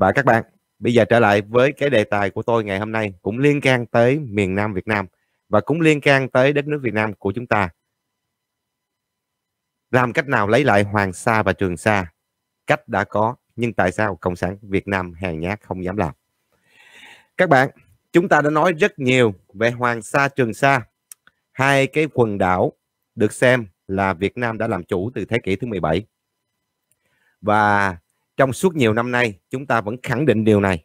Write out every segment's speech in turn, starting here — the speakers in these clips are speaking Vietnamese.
và các bạn bây giờ trở lại với cái đề tài của tôi ngày hôm nay cũng liên can tới miền Nam Việt Nam và cũng liên can tới đất nước Việt Nam của chúng ta làm cách nào lấy lại Hoàng Sa và Trường Sa cách đã có nhưng tại sao cộng sản Việt Nam hèn nhát không dám làm các bạn chúng ta đã nói rất nhiều về Hoàng Sa Trường Sa hai cái quần đảo được xem là Việt Nam đã làm chủ từ thế kỷ thứ 17 và trong suốt nhiều năm nay chúng ta vẫn khẳng định điều này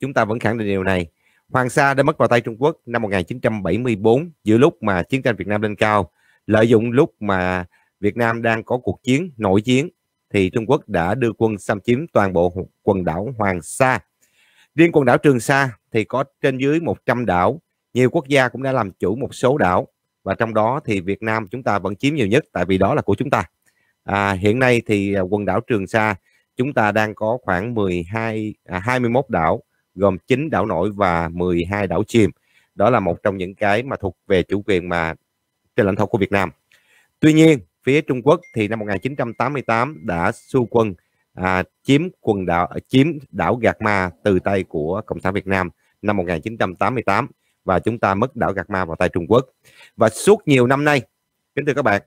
chúng ta vẫn khẳng định điều này Hoàng Sa đã mất vào tay Trung Quốc năm 1974 giữa lúc mà chiến tranh Việt Nam lên cao lợi dụng lúc mà Việt Nam đang có cuộc chiến nội chiến thì Trung Quốc đã đưa quân xâm chiếm toàn bộ quần đảo Hoàng Sa riêng quần đảo Trường Sa thì có trên dưới 100 đảo nhiều quốc gia cũng đã làm chủ một số đảo và trong đó thì Việt Nam chúng ta vẫn chiếm nhiều nhất tại vì đó là của chúng ta à, hiện nay thì à, quần đảo Trường Sa chúng ta đang có khoảng 12 à, 21 đảo gồm 9 đảo nổi và 12 đảo chìm. Đó là một trong những cái mà thuộc về chủ quyền mà trên lãnh thổ của Việt Nam. Tuy nhiên, phía Trung Quốc thì năm 1988 đã xu quân à, chiếm quần đảo à, chiếm đảo Gạc Ma từ tay của Cộng sản Việt Nam năm 1988 và chúng ta mất đảo Gạc Ma vào tay Trung Quốc. Và suốt nhiều năm nay, kính thưa các bạn,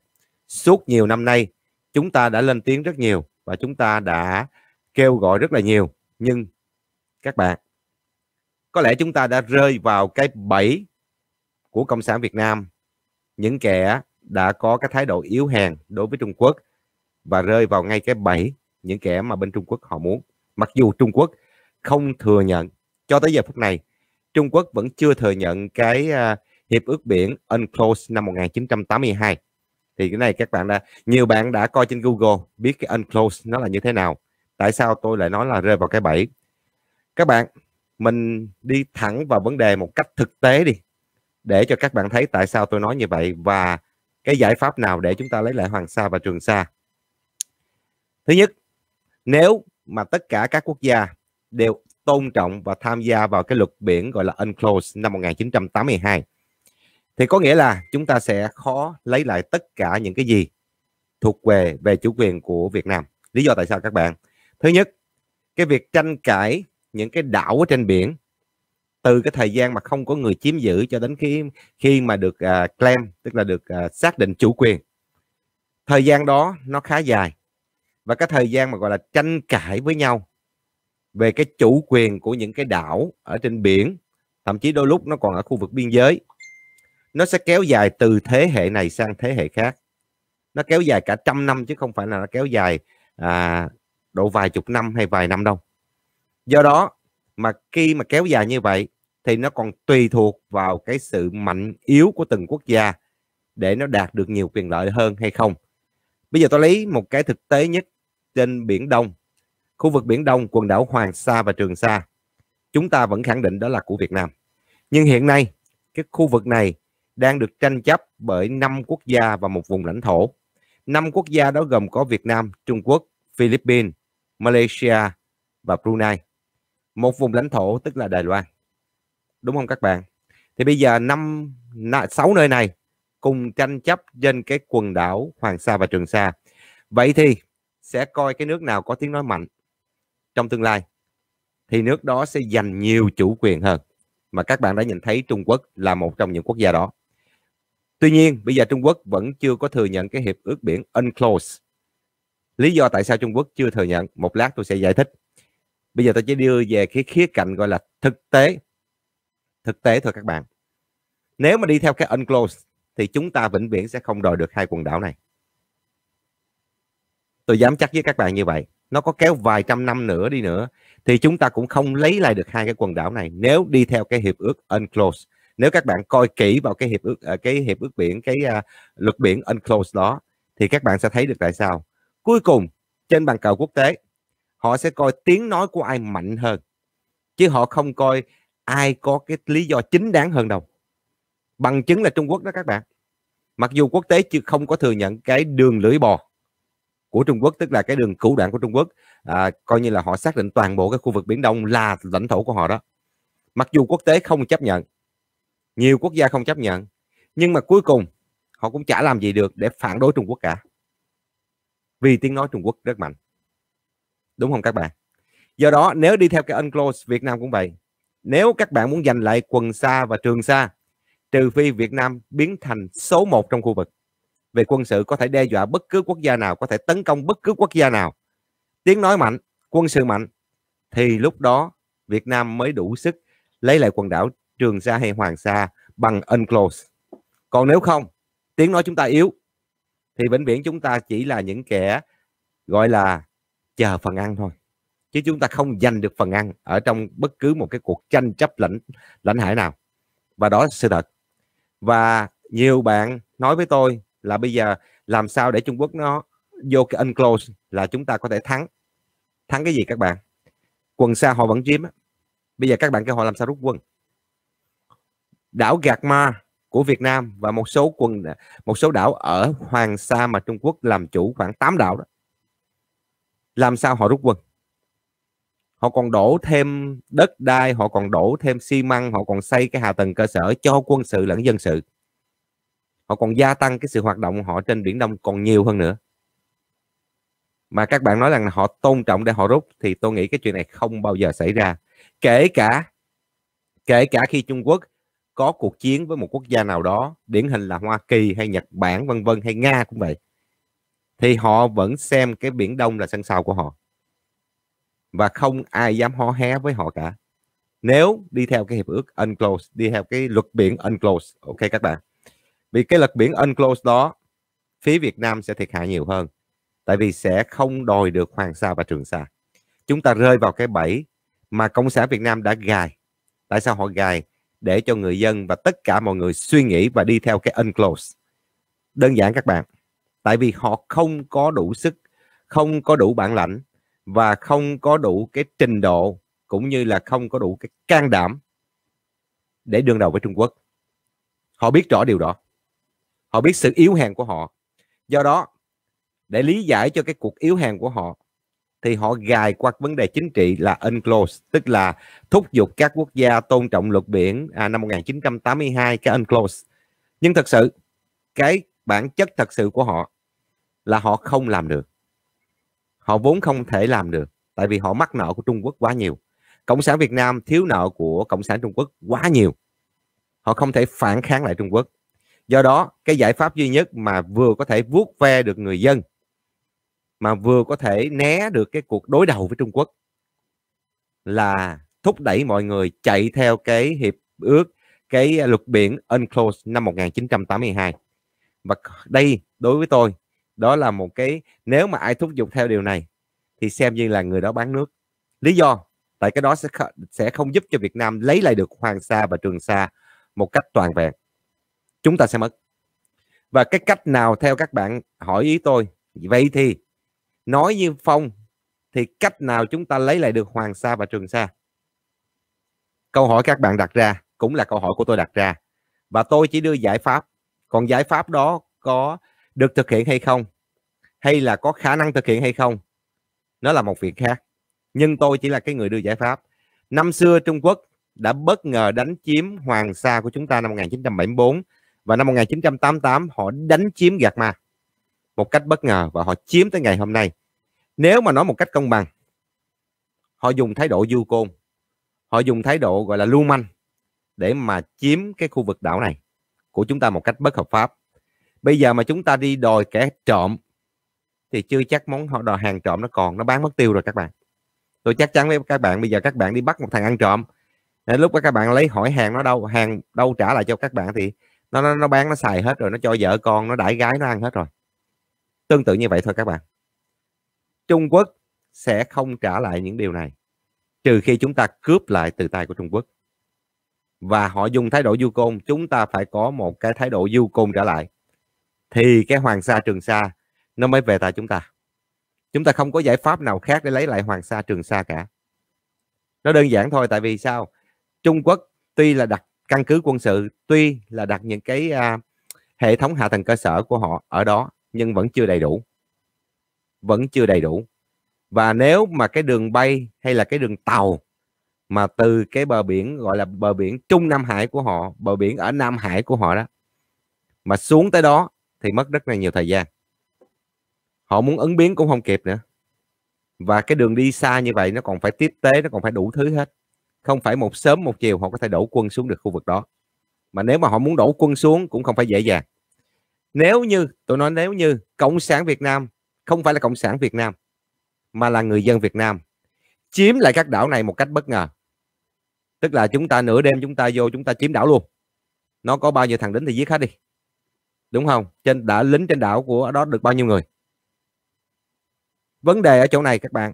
suốt nhiều năm nay chúng ta đã lên tiếng rất nhiều và chúng ta đã kêu gọi rất là nhiều nhưng các bạn có lẽ chúng ta đã rơi vào cái bẫy của cộng sản Việt Nam những kẻ đã có cái thái độ yếu hèn đối với Trung Quốc và rơi vào ngay cái bẫy những kẻ mà bên Trung Quốc họ muốn mặc dù Trung Quốc không thừa nhận cho tới giờ phút này Trung Quốc vẫn chưa thừa nhận cái à, hiệp ước biển UNCLOS năm 1982 thì cái này các bạn đã nhiều bạn đã coi trên Google biết cái unclose nó là như thế nào tại sao tôi lại nói là rơi vào cái bẫy các bạn mình đi thẳng vào vấn đề một cách thực tế đi để cho các bạn thấy tại sao tôi nói như vậy và cái giải pháp nào để chúng ta lấy lại Hoàng Sa và Trường Sa thứ nhất nếu mà tất cả các quốc gia đều tôn trọng và tham gia vào cái luật biển gọi là UNCLOS năm 1982 thì có nghĩa là chúng ta sẽ khó lấy lại tất cả những cái gì thuộc về về chủ quyền của Việt Nam lý do tại sao các bạn thứ nhất cái việc tranh cãi những cái đảo ở trên biển từ cái thời gian mà không có người chiếm giữ cho đến khi khi mà được uh, claim tức là được uh, xác định chủ quyền thời gian đó nó khá dài và cái thời gian mà gọi là tranh cãi với nhau về cái chủ quyền của những cái đảo ở trên biển thậm chí đôi lúc nó còn ở khu vực biên giới nó sẽ kéo dài từ thế hệ này sang thế hệ khác nó kéo dài cả trăm năm chứ không phải là nó kéo dài à, độ vài chục năm hay vài năm đâu do đó mà khi mà kéo dài như vậy thì nó còn tùy thuộc vào cái sự mạnh yếu của từng quốc gia để nó đạt được nhiều quyền lợi hơn hay không bây giờ tôi lấy một cái thực tế nhất trên biển đông khu vực biển đông quần đảo hoàng sa và trường sa chúng ta vẫn khẳng định đó là của việt nam nhưng hiện nay cái khu vực này đang được tranh chấp bởi 5 quốc gia và một vùng lãnh thổ. 5 quốc gia đó gồm có Việt Nam, Trung Quốc, Philippines, Malaysia và Brunei. Một vùng lãnh thổ tức là Đài Loan. Đúng không các bạn? Thì bây giờ năm 6 nơi này cùng tranh chấp trên cái quần đảo Hoàng Sa và Trường Sa. Vậy thì sẽ coi cái nước nào có tiếng nói mạnh trong tương lai thì nước đó sẽ giành nhiều chủ quyền hơn mà các bạn đã nhìn thấy Trung Quốc là một trong những quốc gia đó Tuy nhiên, bây giờ Trung Quốc vẫn chưa có thừa nhận cái hiệp ước biển UNCLOS. Lý do tại sao Trung Quốc chưa thừa nhận, một lát tôi sẽ giải thích. Bây giờ tôi chỉ đưa về cái khía cạnh gọi là thực tế. Thực tế thôi các bạn. Nếu mà đi theo cái UNCLOS thì chúng ta vĩnh viễn sẽ không đòi được hai quần đảo này. Tôi dám chắc với các bạn như vậy. Nó có kéo vài trăm năm nữa đi nữa thì chúng ta cũng không lấy lại được hai cái quần đảo này nếu đi theo cái hiệp ước UNCLOS nếu các bạn coi kỹ vào cái hiệp ước à, cái hiệp ước biển cái uh, luật biển unclosed đó thì các bạn sẽ thấy được tại sao cuối cùng trên bàn cờ quốc tế họ sẽ coi tiếng nói của ai mạnh hơn chứ họ không coi ai có cái lý do chính đáng hơn đâu bằng chứng là Trung Quốc đó các bạn mặc dù quốc tế chưa không có thừa nhận cái đường lưỡi bò của Trung Quốc tức là cái đường cũ đoạn của Trung Quốc à, coi như là họ xác định toàn bộ cái khu vực Biển Đông là lãnh thổ của họ đó mặc dù quốc tế không chấp nhận nhiều quốc gia không chấp nhận nhưng mà cuối cùng họ cũng chả làm gì được để phản đối Trung Quốc cả vì tiếng nói Trung Quốc rất mạnh đúng không các bạn do đó nếu đi theo cái unclosed Việt Nam cũng vậy nếu các bạn muốn giành lại quần xa và trường xa trừ phi Việt Nam biến thành số một trong khu vực về quân sự có thể đe dọa bất cứ quốc gia nào có thể tấn công bất cứ quốc gia nào tiếng nói mạnh quân sự mạnh thì lúc đó Việt Nam mới đủ sức lấy lại quần đảo Trường Sa hay Hoàng Sa bằng unclosed. Còn nếu không, tiếng nói chúng ta yếu thì vĩnh viễn chúng ta chỉ là những kẻ gọi là chờ phần ăn thôi. Chứ chúng ta không giành được phần ăn ở trong bất cứ một cái cuộc tranh chấp lãnh lãnh hải nào. Và đó là sự thật. Và nhiều bạn nói với tôi là bây giờ làm sao để Trung Quốc nó vô cái unclosed là chúng ta có thể thắng. Thắng cái gì các bạn? Quần xa họ vẫn chiếm. Bây giờ các bạn kêu họ làm sao rút quân? đảo Gạc Ma của Việt Nam và một số quần một số đảo ở Hoàng Sa mà Trung Quốc làm chủ khoảng 8 đảo đó. Làm sao họ rút quân? Họ còn đổ thêm đất đai, họ còn đổ thêm xi măng, họ còn xây cái hạ tầng cơ sở cho quân sự lẫn dân sự. Họ còn gia tăng cái sự hoạt động họ trên Biển Đông còn nhiều hơn nữa. Mà các bạn nói rằng là họ tôn trọng để họ rút thì tôi nghĩ cái chuyện này không bao giờ xảy ra. Kể cả kể cả khi Trung Quốc có cuộc chiến với một quốc gia nào đó điển hình là Hoa Kỳ hay Nhật Bản vân vân hay Nga cũng vậy thì họ vẫn xem cái biển Đông là sân sau của họ và không ai dám hó hé với họ cả nếu đi theo cái hiệp ước UNCLOS đi theo cái luật biển UNCLOS ok các bạn vì cái luật biển UNCLOS đó phía Việt Nam sẽ thiệt hại nhiều hơn tại vì sẽ không đòi được Hoàng Sa và Trường Sa chúng ta rơi vào cái bẫy mà Cộng sản Việt Nam đã gài tại sao họ gài để cho người dân và tất cả mọi người suy nghĩ và đi theo cái unclosed. Đơn giản các bạn. Tại vì họ không có đủ sức, không có đủ bản lãnh và không có đủ cái trình độ cũng như là không có đủ cái can đảm để đương đầu với Trung Quốc. Họ biết rõ điều đó. Họ biết sự yếu hèn của họ. Do đó, để lý giải cho cái cuộc yếu hèn của họ thì họ gài qua vấn đề chính trị là UNCLOS, tức là thúc giục các quốc gia tôn trọng luật biển à, năm 1982 cái UNCLOS. Nhưng thật sự cái bản chất thật sự của họ là họ không làm được. Họ vốn không thể làm được tại vì họ mắc nợ của Trung Quốc quá nhiều. Cộng sản Việt Nam thiếu nợ của Cộng sản Trung Quốc quá nhiều. Họ không thể phản kháng lại Trung Quốc. Do đó, cái giải pháp duy nhất mà vừa có thể vuốt ve được người dân mà vừa có thể né được cái cuộc đối đầu với Trung Quốc là thúc đẩy mọi người chạy theo cái hiệp ước cái luật biển UNCLOS năm 1982 và đây đối với tôi đó là một cái nếu mà ai thúc giục theo điều này thì xem như là người đó bán nước lý do tại cái đó sẽ sẽ không giúp cho Việt Nam lấy lại được Hoàng Sa và Trường Sa một cách toàn vẹn chúng ta sẽ mất và cái cách nào theo các bạn hỏi ý tôi vậy thì nói như phong thì cách nào chúng ta lấy lại được hoàng sa và trường sa câu hỏi các bạn đặt ra cũng là câu hỏi của tôi đặt ra và tôi chỉ đưa giải pháp còn giải pháp đó có được thực hiện hay không hay là có khả năng thực hiện hay không nó là một việc khác nhưng tôi chỉ là cái người đưa giải pháp năm xưa Trung Quốc đã bất ngờ đánh chiếm Hoàng Sa của chúng ta năm 1974 và năm 1988 họ đánh chiếm Gạt Ma một cách bất ngờ và họ chiếm tới ngày hôm nay nếu mà nói một cách công bằng họ dùng thái độ du côn họ dùng thái độ gọi là lưu manh để mà chiếm cái khu vực đảo này của chúng ta một cách bất hợp pháp bây giờ mà chúng ta đi đòi kẻ trộm thì chưa chắc món họ đòi hàng trộm nó còn nó bán mất tiêu rồi các bạn tôi chắc chắn với các bạn bây giờ các bạn đi bắt một thằng ăn trộm đến à, lúc các bạn lấy hỏi hàng nó đâu hàng đâu trả lại cho các bạn thì nó nó, nó bán nó xài hết rồi nó cho vợ con nó đãi gái nó ăn hết rồi tương tự như vậy thôi các bạn Trung Quốc sẽ không trả lại những điều này trừ khi chúng ta cướp lại từ tay của Trung Quốc và họ dùng thái độ du côn chúng ta phải có một cái thái độ du côn trả lại thì cái Hoàng Sa Trường Sa nó mới về tay chúng ta chúng ta không có giải pháp nào khác để lấy lại Hoàng Sa Trường Sa cả nó đơn giản thôi tại vì sao Trung Quốc tuy là đặt căn cứ quân sự tuy là đặt những cái à, hệ thống hạ tầng cơ sở của họ ở đó nhưng vẫn chưa đầy đủ vẫn chưa đầy đủ và nếu mà cái đường bay hay là cái đường tàu mà từ cái bờ biển gọi là bờ biển Trung Nam Hải của họ bờ biển ở Nam Hải của họ đó mà xuống tới đó thì mất rất là nhiều thời gian họ muốn ứng biến cũng không kịp nữa và cái đường đi xa như vậy nó còn phải tiếp tế nó còn phải đủ thứ hết không phải một sớm một chiều họ có thể đổ quân xuống được khu vực đó mà nếu mà họ muốn đổ quân xuống cũng không phải dễ dàng nếu như tôi nói nếu như cộng sản việt nam không phải là cộng sản Việt Nam mà là người dân Việt Nam chiếm lại các đảo này một cách bất ngờ tức là chúng ta nửa đêm chúng ta vô chúng ta chiếm đảo luôn nó có bao nhiêu thằng đến thì giết hết đi đúng không trên đã lính trên đảo của đó được bao nhiêu người vấn đề ở chỗ này các bạn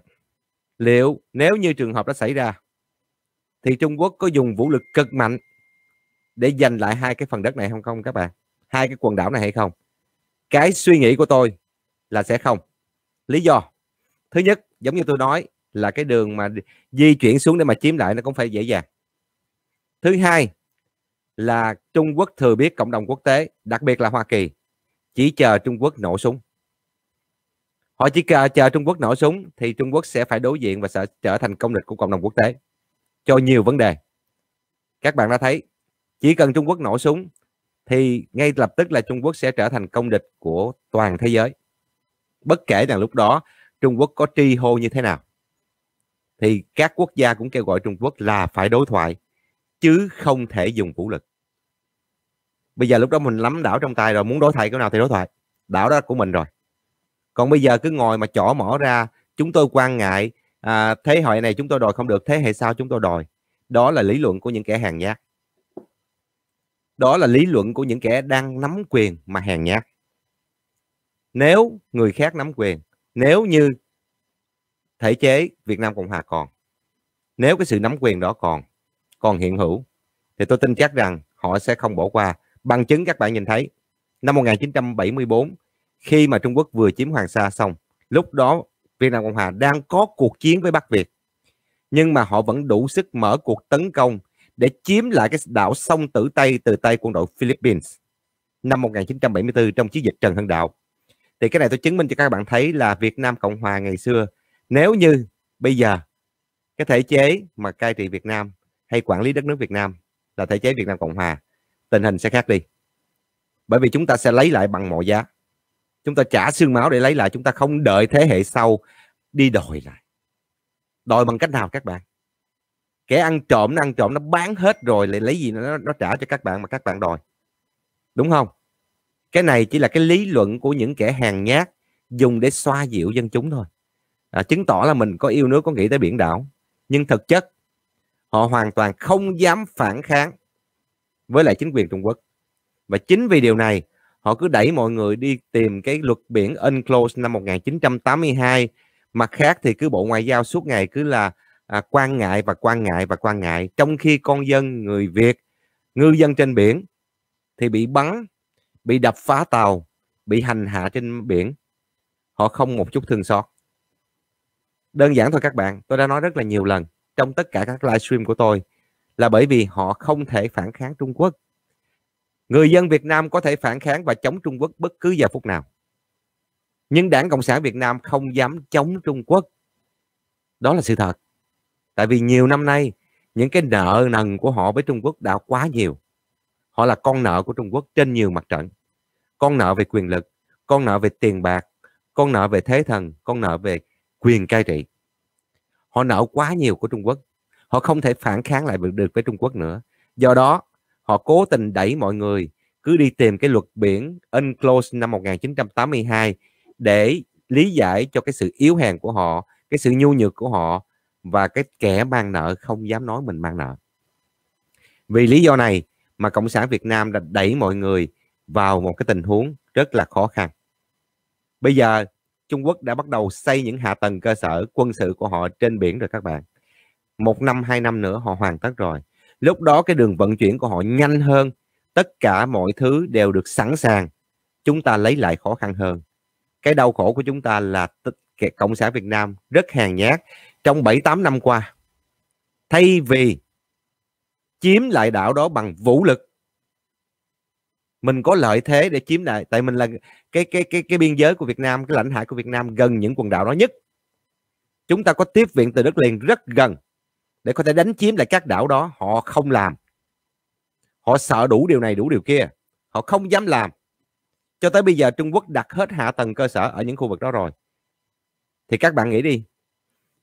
liệu nếu như trường hợp đã xảy ra thì Trung Quốc có dùng vũ lực cực mạnh để giành lại hai cái phần đất này không không các bạn hai cái quần đảo này hay không cái suy nghĩ của tôi là sẽ không lý do thứ nhất giống như tôi nói là cái đường mà di chuyển xuống để mà chiếm lại nó cũng phải dễ dàng thứ hai là Trung Quốc thừa biết cộng đồng quốc tế đặc biệt là Hoa Kỳ chỉ chờ Trung Quốc nổ súng họ chỉ chờ, chờ Trung Quốc nổ súng thì Trung Quốc sẽ phải đối diện và sẽ trở thành công địch của cộng đồng quốc tế cho nhiều vấn đề các bạn đã thấy chỉ cần Trung Quốc nổ súng thì ngay lập tức là Trung Quốc sẽ trở thành công địch của toàn thế giới bất kể rằng lúc đó Trung Quốc có tri hô như thế nào thì các quốc gia cũng kêu gọi Trung Quốc là phải đối thoại chứ không thể dùng vũ lực bây giờ lúc đó mình nắm đảo trong tay rồi muốn đối thoại cái nào thì đối thoại đảo đó của mình rồi còn bây giờ cứ ngồi mà chỏ mỏ ra chúng tôi quan ngại à, thế hệ này chúng tôi đòi không được thế hệ sau chúng tôi đòi đó là lý luận của những kẻ hàng nhát đó là lý luận của những kẻ đang nắm quyền mà hàng nhát nếu người khác nắm quyền nếu như thể chế Việt Nam Cộng Hòa còn nếu cái sự nắm quyền đó còn còn hiện hữu thì tôi tin chắc rằng họ sẽ không bỏ qua bằng chứng các bạn nhìn thấy năm 1974 khi mà Trung Quốc vừa chiếm Hoàng Sa xong lúc đó Việt Nam Cộng Hòa đang có cuộc chiến với Bắc Việt nhưng mà họ vẫn đủ sức mở cuộc tấn công để chiếm lại cái đảo sông Tử Tây từ tay quân đội Philippines năm 1974 trong chiến dịch Trần Hưng Đạo thì cái này tôi chứng minh cho các bạn thấy là Việt Nam Cộng Hòa ngày xưa nếu như bây giờ cái thể chế mà cai trị Việt Nam hay quản lý đất nước Việt Nam là thể chế Việt Nam Cộng Hòa tình hình sẽ khác đi bởi vì chúng ta sẽ lấy lại bằng mọi giá chúng ta trả xương máu để lấy lại chúng ta không đợi thế hệ sau đi đòi lại đòi bằng cách nào các bạn kẻ ăn trộm nó ăn trộm nó bán hết rồi lại lấy gì nó nó trả cho các bạn mà các bạn đòi đúng không cái này chỉ là cái lý luận của những kẻ hàng nhát dùng để xoa dịu dân chúng thôi à, chứng tỏ là mình có yêu nước có nghĩ tới biển đảo nhưng thực chất họ hoàn toàn không dám phản kháng với lại chính quyền Trung Quốc và chính vì điều này họ cứ đẩy mọi người đi tìm cái luật biển UNCLOS năm 1982 mặt khác thì cứ bộ ngoại giao suốt ngày cứ là à, quan ngại và quan ngại và quan ngại trong khi con dân người Việt ngư dân trên biển thì bị bắn bị đập phá tàu bị hành hạ trên biển họ không một chút thương xót đơn giản thôi các bạn tôi đã nói rất là nhiều lần trong tất cả các livestream của tôi là bởi vì họ không thể phản kháng Trung Quốc người dân Việt Nam có thể phản kháng và chống Trung Quốc bất cứ giờ phút nào nhưng đảng Cộng sản Việt Nam không dám chống Trung Quốc đó là sự thật tại vì nhiều năm nay những cái nợ nần của họ với Trung Quốc đã quá nhiều họ là con nợ của Trung Quốc trên nhiều mặt trận con nợ về quyền lực con nợ về tiền bạc con nợ về thế thần con nợ về quyền cai trị họ nợ quá nhiều của Trung Quốc họ không thể phản kháng lại được với Trung Quốc nữa do đó họ cố tình đẩy mọi người cứ đi tìm cái luật biển UNCLOS năm 1982 để lý giải cho cái sự yếu hèn của họ, cái sự nhu nhược của họ và cái kẻ mang nợ không dám nói mình mang nợ. Vì lý do này mà cộng sản Việt Nam đã đẩy mọi người vào một cái tình huống rất là khó khăn. Bây giờ Trung Quốc đã bắt đầu xây những hạ tầng cơ sở quân sự của họ trên biển rồi các bạn. Một năm, hai năm nữa họ hoàn tất rồi. Lúc đó cái đường vận chuyển của họ nhanh hơn. Tất cả mọi thứ đều được sẵn sàng. Chúng ta lấy lại khó khăn hơn. Cái đau khổ của chúng ta là Cộng sản Việt Nam rất hèn nhát. Trong 7-8 năm qua, thay vì chiếm lại đảo đó bằng vũ lực mình có lợi thế để chiếm lại tại mình là cái cái cái cái biên giới của Việt Nam cái lãnh hải của Việt Nam gần những quần đảo đó nhất chúng ta có tiếp viện từ đất liền rất gần để có thể đánh chiếm lại các đảo đó họ không làm họ sợ đủ điều này đủ điều kia họ không dám làm cho tới bây giờ Trung Quốc đặt hết hạ tầng cơ sở ở những khu vực đó rồi thì các bạn nghĩ đi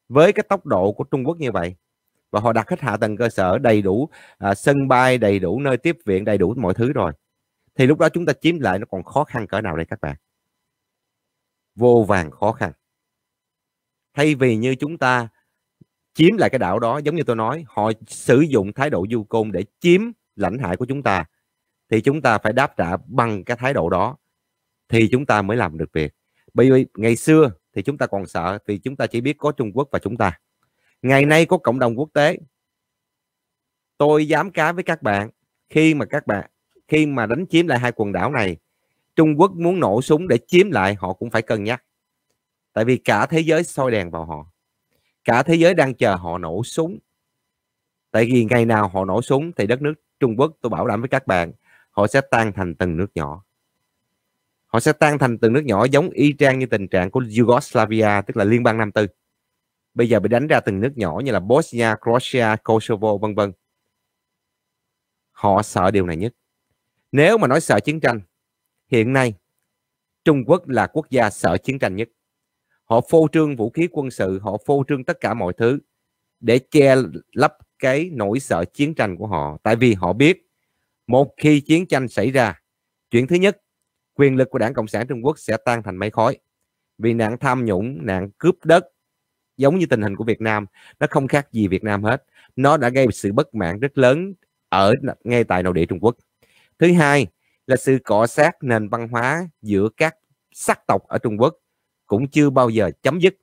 với cái tốc độ của Trung Quốc như vậy và họ đặt hết hạ tầng cơ sở đầy đủ à, sân bay đầy đủ nơi tiếp viện đầy đủ mọi thứ rồi thì lúc đó chúng ta chiếm lại nó còn khó khăn cỡ nào đây các bạn vô vàng khó khăn thay vì như chúng ta chiếm lại cái đảo đó giống như tôi nói họ sử dụng thái độ du côn để chiếm lãnh hải của chúng ta thì chúng ta phải đáp trả bằng cái thái độ đó thì chúng ta mới làm được việc bởi vì ngày xưa thì chúng ta còn sợ vì chúng ta chỉ biết có Trung Quốc và chúng ta ngày nay có cộng đồng quốc tế tôi dám cá với các bạn khi mà các bạn khi mà đánh chiếm lại hai quần đảo này Trung Quốc muốn nổ súng để chiếm lại họ cũng phải cân nhắc tại vì cả thế giới soi đèn vào họ cả thế giới đang chờ họ nổ súng tại vì ngày nào họ nổ súng thì đất nước Trung Quốc tôi bảo đảm với các bạn họ sẽ tan thành từng nước nhỏ họ sẽ tan thành từng nước nhỏ giống y chang như tình trạng của Yugoslavia tức là liên bang Nam Tư bây giờ bị đánh ra từng nước nhỏ như là Bosnia, Croatia, Kosovo vân vân. Họ sợ điều này nhất. Nếu mà nói sợ chiến tranh, hiện nay Trung Quốc là quốc gia sợ chiến tranh nhất. Họ phô trương vũ khí quân sự, họ phô trương tất cả mọi thứ để che lấp cái nỗi sợ chiến tranh của họ. Tại vì họ biết một khi chiến tranh xảy ra, chuyện thứ nhất, quyền lực của đảng Cộng sản Trung Quốc sẽ tan thành mây khói. Vì nạn tham nhũng, nạn cướp đất, giống như tình hình của Việt Nam nó không khác gì Việt Nam hết nó đã gây sự bất mãn rất lớn ở ngay tại nội địa Trung Quốc thứ hai là sự cọ sát nền văn hóa giữa các sắc tộc ở Trung Quốc cũng chưa bao giờ chấm dứt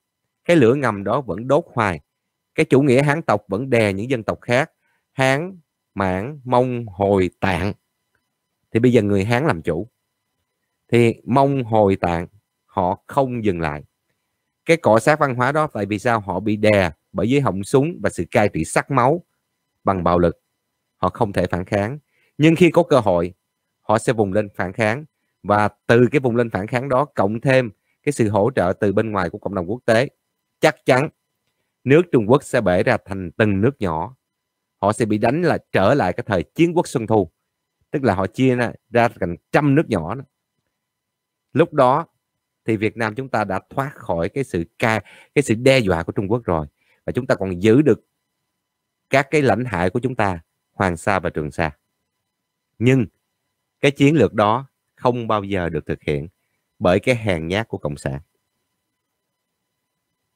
cái lửa ngầm đó vẫn đốt hoài cái chủ nghĩa Hán tộc vẫn đè những dân tộc khác Hán Mãn Mông Hồi Tạng thì bây giờ người Hán làm chủ thì Mông Hồi Tạng họ không dừng lại cái cọ sát văn hóa đó tại vì sao họ bị đè bởi dưới họng súng và sự cai trị sắc máu bằng bạo lực họ không thể phản kháng nhưng khi có cơ hội họ sẽ vùng lên phản kháng và từ cái vùng lên phản kháng đó cộng thêm cái sự hỗ trợ từ bên ngoài của cộng đồng quốc tế chắc chắn nước Trung Quốc sẽ bể ra thành từng nước nhỏ họ sẽ bị đánh là trở lại cái thời chiến quốc xuân thu tức là họ chia ra thành trăm nước nhỏ lúc đó thì Việt Nam chúng ta đã thoát khỏi cái sự ca cái sự đe dọa của Trung Quốc rồi và chúng ta còn giữ được các cái lãnh hải của chúng ta Hoàng Sa và Trường Sa nhưng cái chiến lược đó không bao giờ được thực hiện bởi cái hèn nhát của cộng sản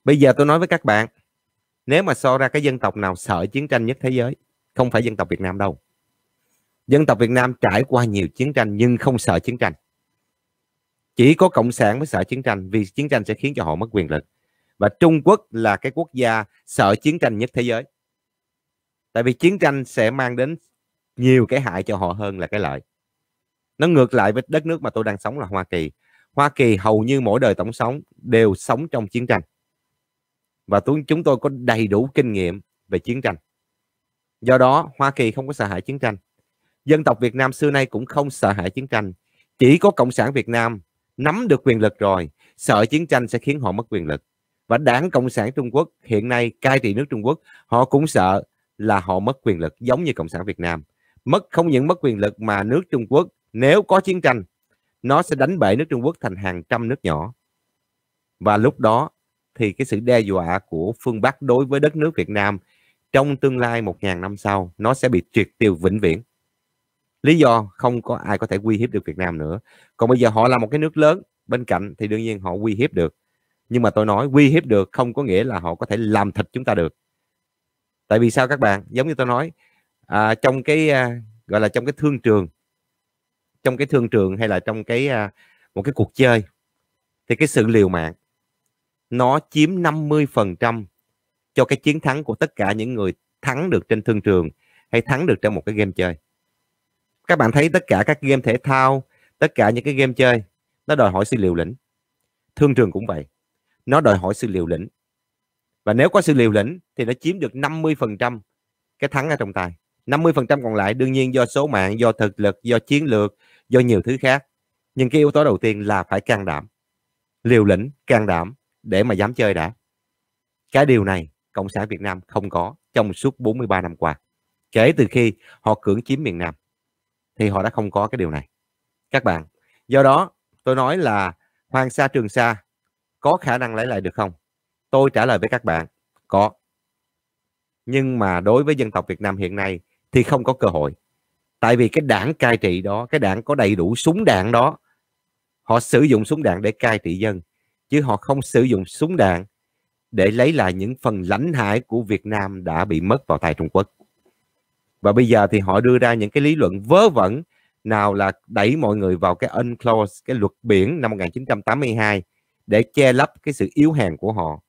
bây giờ tôi nói với các bạn nếu mà so ra cái dân tộc nào sợ chiến tranh nhất thế giới không phải dân tộc Việt Nam đâu dân tộc Việt Nam trải qua nhiều chiến tranh nhưng không sợ chiến tranh chỉ có cộng sản mới sợ chiến tranh vì chiến tranh sẽ khiến cho họ mất quyền lực và trung quốc là cái quốc gia sợ chiến tranh nhất thế giới tại vì chiến tranh sẽ mang đến nhiều cái hại cho họ hơn là cái lợi nó ngược lại với đất nước mà tôi đang sống là hoa kỳ hoa kỳ hầu như mỗi đời tổng sống đều sống trong chiến tranh và chúng tôi có đầy đủ kinh nghiệm về chiến tranh do đó hoa kỳ không có sợ hãi chiến tranh dân tộc việt nam xưa nay cũng không sợ hãi chiến tranh chỉ có cộng sản việt nam nắm được quyền lực rồi sợ chiến tranh sẽ khiến họ mất quyền lực và đảng cộng sản trung quốc hiện nay cai trị nước trung quốc họ cũng sợ là họ mất quyền lực giống như cộng sản việt nam mất không những mất quyền lực mà nước trung quốc nếu có chiến tranh nó sẽ đánh bể nước trung quốc thành hàng trăm nước nhỏ và lúc đó thì cái sự đe dọa của phương bắc đối với đất nước việt nam trong tương lai một ngàn năm sau nó sẽ bị triệt tiêu vĩnh viễn lý do không có ai có thể uy hiếp được Việt Nam nữa còn bây giờ họ là một cái nước lớn bên cạnh thì đương nhiên họ uy hiếp được nhưng mà tôi nói uy hiếp được không có nghĩa là họ có thể làm thịt chúng ta được tại vì sao các bạn giống như tôi nói à, trong cái à, gọi là trong cái thương trường trong cái thương trường hay là trong cái à, một cái cuộc chơi thì cái sự liều mạng nó chiếm 50% cho cái chiến thắng của tất cả những người thắng được trên thương trường hay thắng được trong một cái game chơi các bạn thấy tất cả các game thể thao tất cả những cái game chơi nó đòi hỏi sự liều lĩnh thương trường cũng vậy nó đòi hỏi sự liều lĩnh và nếu có sự liều lĩnh thì nó chiếm được 50% cái thắng ở trong tay 50% còn lại đương nhiên do số mạng do thực lực do chiến lược do nhiều thứ khác nhưng cái yếu tố đầu tiên là phải can đảm liều lĩnh can đảm để mà dám chơi đã cái điều này cộng sản việt nam không có trong suốt 43 năm qua kể từ khi họ cưỡng chiếm miền nam thì họ đã không có cái điều này các bạn do đó tôi nói là hoàng sa trường sa có khả năng lấy lại được không tôi trả lời với các bạn có nhưng mà đối với dân tộc việt nam hiện nay thì không có cơ hội tại vì cái đảng cai trị đó cái đảng có đầy đủ súng đạn đó họ sử dụng súng đạn để cai trị dân chứ họ không sử dụng súng đạn để lấy lại những phần lãnh hải của Việt Nam đã bị mất vào tay Trung Quốc và bây giờ thì họ đưa ra những cái lý luận vớ vẩn nào là đẩy mọi người vào cái unclosed cái luật biển năm 1982 để che lấp cái sự yếu hèn của họ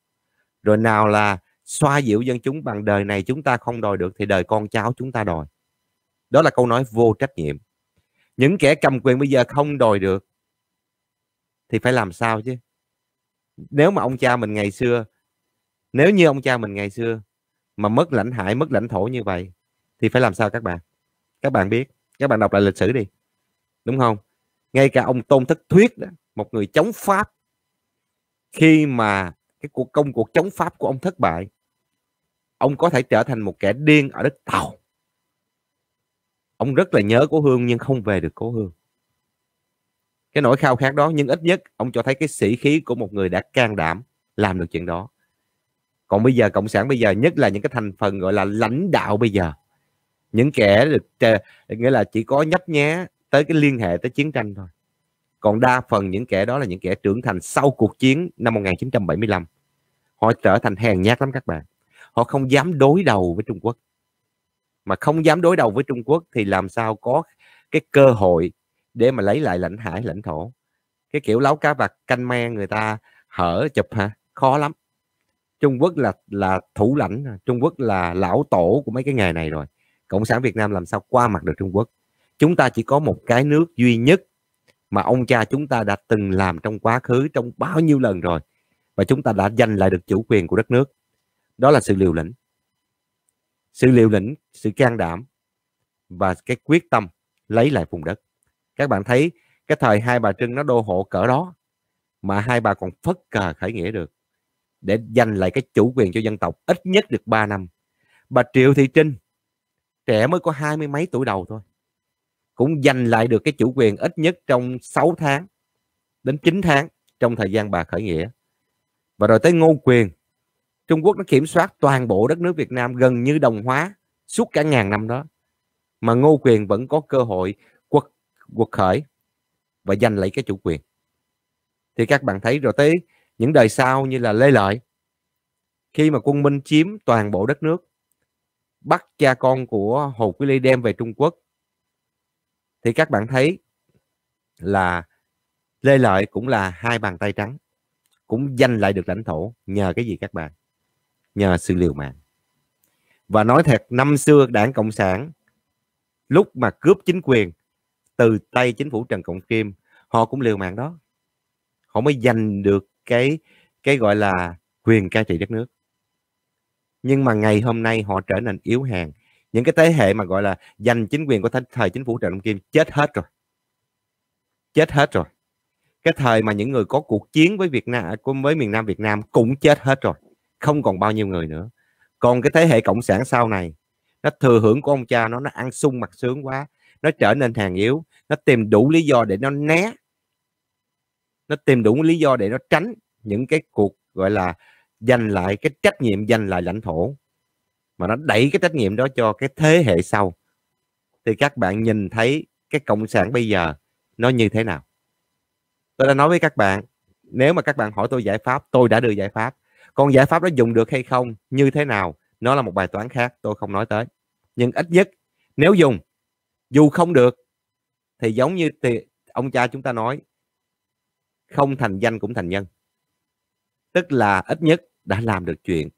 rồi nào là xoa dịu dân chúng bằng đời này chúng ta không đòi được thì đời con cháu chúng ta đòi đó là câu nói vô trách nhiệm những kẻ cầm quyền bây giờ không đòi được thì phải làm sao chứ nếu mà ông cha mình ngày xưa nếu như ông cha mình ngày xưa mà mất lãnh hải mất lãnh thổ như vậy thì phải làm sao các bạn các bạn biết các bạn đọc lại lịch sử đi đúng không ngay cả ông tôn thất thuyết đó, một người chống pháp khi mà cái cuộc công cuộc chống pháp của ông thất bại ông có thể trở thành một kẻ điên ở đất tàu ông rất là nhớ cố hương nhưng không về được cố hương cái nỗi khao khát đó nhưng ít nhất ông cho thấy cái sĩ khí của một người đã can đảm làm được chuyện đó còn bây giờ cộng sản bây giờ nhất là những cái thành phần gọi là lãnh đạo bây giờ những kẻ được nghĩa là chỉ có nhấp nhé tới cái liên hệ tới chiến tranh thôi còn đa phần những kẻ đó là những kẻ trưởng thành sau cuộc chiến năm 1975 họ trở thành hèn nhát lắm các bạn họ không dám đối đầu với Trung Quốc mà không dám đối đầu với Trung Quốc thì làm sao có cái cơ hội để mà lấy lại lãnh hải lãnh thổ cái kiểu láo cá vặt canh me người ta hở chụp hả khó lắm Trung Quốc là là thủ lãnh Trung Quốc là lão tổ của mấy cái nghề này rồi cộng sản việt nam làm sao qua mặt được trung quốc chúng ta chỉ có một cái nước duy nhất mà ông cha chúng ta đã từng làm trong quá khứ trong bao nhiêu lần rồi và chúng ta đã giành lại được chủ quyền của đất nước đó là sự liều lĩnh sự liều lĩnh sự can đảm và cái quyết tâm lấy lại vùng đất các bạn thấy cái thời hai bà trưng nó đô hộ cỡ đó mà hai bà còn phất cờ khởi nghĩa được để giành lại cái chủ quyền cho dân tộc ít nhất được 3 năm bà triệu thị trinh trẻ mới có hai mươi mấy tuổi đầu thôi cũng giành lại được cái chủ quyền ít nhất trong 6 tháng đến 9 tháng trong thời gian bà khởi nghĩa và rồi tới ngô quyền Trung Quốc nó kiểm soát toàn bộ đất nước Việt Nam gần như đồng hóa suốt cả ngàn năm đó mà Ngô Quyền vẫn có cơ hội quật quật khởi và giành lấy cái chủ quyền thì các bạn thấy rồi tới những đời sau như là Lê Lợi khi mà quân Minh chiếm toàn bộ đất nước bắt cha con của Hồ Quý Ly đem về Trung Quốc thì các bạn thấy là Lê Lợi cũng là hai bàn tay trắng cũng giành lại được lãnh thổ nhờ cái gì các bạn nhờ sự liều mạng và nói thật năm xưa đảng cộng sản lúc mà cướp chính quyền từ tay chính phủ trần cộng kim họ cũng liều mạng đó họ mới giành được cái cái gọi là quyền cai trị đất nước nhưng mà ngày hôm nay họ trở nên yếu hèn những cái thế hệ mà gọi là giành chính quyền của thời chính phủ Trần Long Kim chết hết rồi chết hết rồi cái thời mà những người có cuộc chiến với Việt Nam với miền Nam Việt Nam cũng chết hết rồi không còn bao nhiêu người nữa còn cái thế hệ cộng sản sau này nó thừa hưởng của ông cha nó nó ăn sung mặc sướng quá nó trở nên hàng yếu nó tìm đủ lý do để nó né nó tìm đủ lý do để nó tránh những cái cuộc gọi là giành lại cái trách nhiệm giành lại lãnh thổ mà nó đẩy cái trách nhiệm đó cho cái thế hệ sau thì các bạn nhìn thấy cái cộng sản bây giờ nó như thế nào tôi đã nói với các bạn nếu mà các bạn hỏi tôi giải pháp tôi đã đưa giải pháp còn giải pháp đó dùng được hay không như thế nào nó là một bài toán khác tôi không nói tới nhưng ít nhất nếu dùng dù không được thì giống như thì ông cha chúng ta nói không thành danh cũng thành nhân tức là ít nhất đã làm được chuyện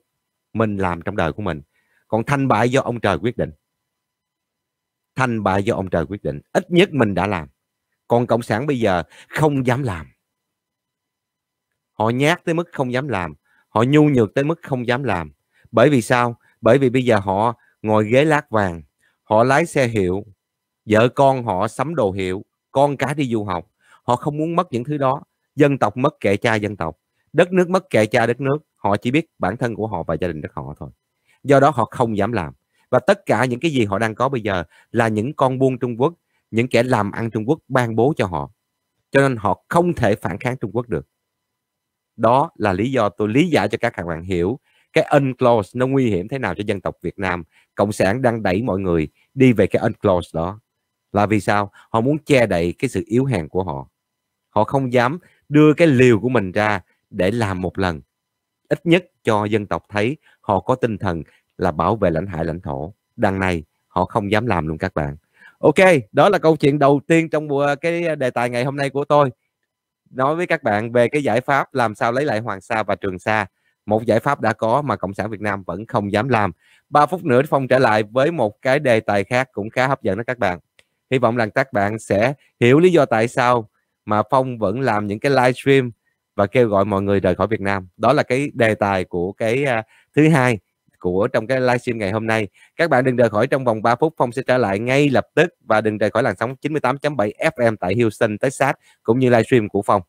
mình làm trong đời của mình còn thành bại do ông trời quyết định thành bại do ông trời quyết định ít nhất mình đã làm còn cộng sản bây giờ không dám làm họ nhát tới mức không dám làm họ nhu nhược tới mức không dám làm bởi vì sao bởi vì bây giờ họ ngồi ghế lát vàng họ lái xe hiệu vợ con họ sắm đồ hiệu con cái đi du học họ không muốn mất những thứ đó dân tộc mất kệ cha dân tộc đất nước mất kệ cha đất nước họ chỉ biết bản thân của họ và gia đình của họ thôi do đó họ không dám làm và tất cả những cái gì họ đang có bây giờ là những con buôn Trung Quốc những kẻ làm ăn Trung Quốc ban bố cho họ cho nên họ không thể phản kháng Trung Quốc được đó là lý do tôi lý giải cho các bạn hiểu cái unclosed nó nguy hiểm thế nào cho dân tộc Việt Nam cộng sản đang đẩy mọi người đi về cái unclosed đó là vì sao họ muốn che đậy cái sự yếu hèn của họ họ không dám đưa cái liều của mình ra để làm một lần ít nhất cho dân tộc thấy họ có tinh thần là bảo vệ lãnh hải lãnh thổ đằng này họ không dám làm luôn các bạn ok đó là câu chuyện đầu tiên trong cái đề tài ngày hôm nay của tôi nói với các bạn về cái giải pháp làm sao lấy lại hoàng sa và trường sa một giải pháp đã có mà cộng sản việt nam vẫn không dám làm Ba phút nữa phong trở lại với một cái đề tài khác cũng khá hấp dẫn đó các bạn hy vọng là các bạn sẽ hiểu lý do tại sao mà phong vẫn làm những cái livestream và kêu gọi mọi người rời khỏi Việt Nam đó là cái đề tài của cái uh, thứ hai của trong cái livestream ngày hôm nay các bạn đừng rời khỏi trong vòng 3 phút Phong sẽ trở lại ngay lập tức và đừng rời khỏi làn sóng 98.7 FM tại Houston Texas cũng như livestream của Phong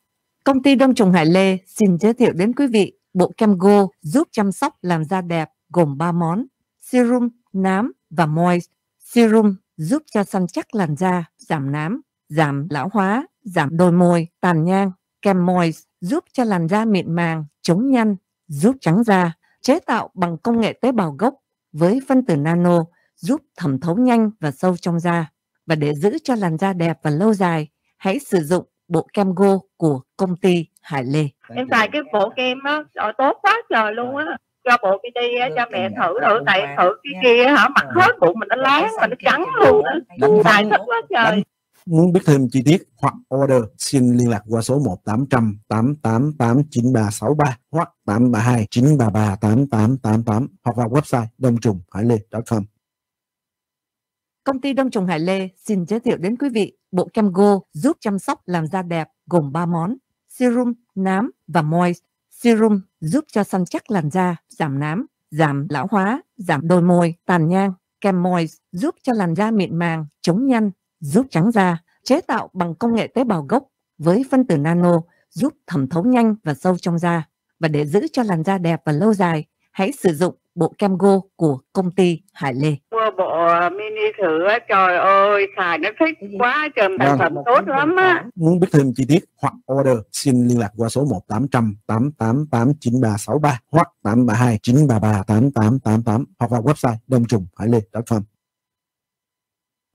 Công ty Đông Trùng Hải Lê xin giới thiệu đến quý vị bộ kem Go giúp chăm sóc làm da đẹp gồm 3 món serum, nám và moist. Serum giúp cho săn chắc làn da, giảm nám, giảm lão hóa, giảm đôi môi, tàn nhang. Kem moist giúp cho làn da mịn màng, chống nhăn, giúp trắng da, chế tạo bằng công nghệ tế bào gốc với phân tử nano giúp thẩm thấu nhanh và sâu trong da. Và để giữ cho làn da đẹp và lâu dài, hãy sử dụng bộ kem Go của công ty Hải Lê. Em xài cái bộ kem á, trời tốt quá trời luôn á cho bộ kia đi cho mẹ thử thử tại thử cái kia hả mặt ờ. hết bụng mình nó láng mà nó trắng luôn đó xài thích quá trời Muốn biết thêm chi tiết hoặc order xin liên lạc qua số 1 800 888 9363 hoặc 832 933 8888 hoặc vào website đông trùng hải lê.com. Công ty Đông trùng Hải Lê xin giới thiệu đến quý vị bộ kem Go giúp chăm sóc làm da đẹp gồm 3 món: serum, nám và moist. Serum giúp cho săn chắc làn da, giảm nám, giảm lão hóa, giảm đôi môi, tàn nhang. Kem moist giúp cho làn da mịn màng, chống nhăn, giúp trắng da chế tạo bằng công nghệ tế bào gốc với phân tử nano giúp thẩm thấu nhanh và sâu trong da. Và để giữ cho làn da đẹp và lâu dài, hãy sử dụng bộ kem go của công ty Hải Lê. Mua bộ à, mini thử á, trời ơi, xài nó thích ừ. quá, trời sản vâng. phẩm tốt lắm á. Muốn biết thêm chi tiết hoặc order, xin liên lạc qua số 1 800 888 9363 hoặc 832 933 8888 hoặc vào website đông trùng hải lê.com.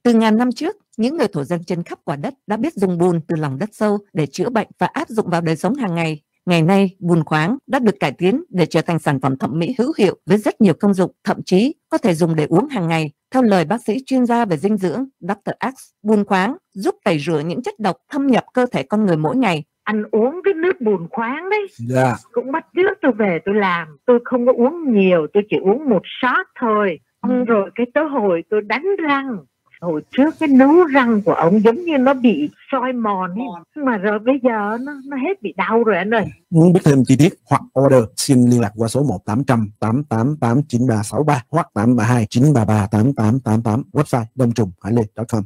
Từ ngàn năm trước, những người thổ dân trên khắp quả đất đã biết dùng bùn từ lòng đất sâu để chữa bệnh và áp dụng vào đời sống hàng ngày. Ngày nay, bùn khoáng đã được cải tiến để trở thành sản phẩm thẩm mỹ hữu hiệu với rất nhiều công dụng, thậm chí có thể dùng để uống hàng ngày. Theo lời bác sĩ chuyên gia về dinh dưỡng Dr. X, bùn khoáng giúp tẩy rửa những chất độc thâm nhập cơ thể con người mỗi ngày Anh uống cái nước bùn khoáng đấy yeah. Dạ. cũng bắt trước tôi về tôi làm tôi không có uống nhiều tôi chỉ uống một shot thôi ừ. xong rồi cái tới hồi tôi đánh răng hồi trước cái nướu răng của ông giống như nó bị soi mòn ấy. mà rồi bây giờ nó, nó hết bị đau rồi anh ơi muốn biết thêm chi tiết hoặc order xin liên lạc qua số một tám tám tám tám trăm chín ba sáu ba hoặc tám tám ba ba ba hai chín tám tám tám website đông trùng hải lê.com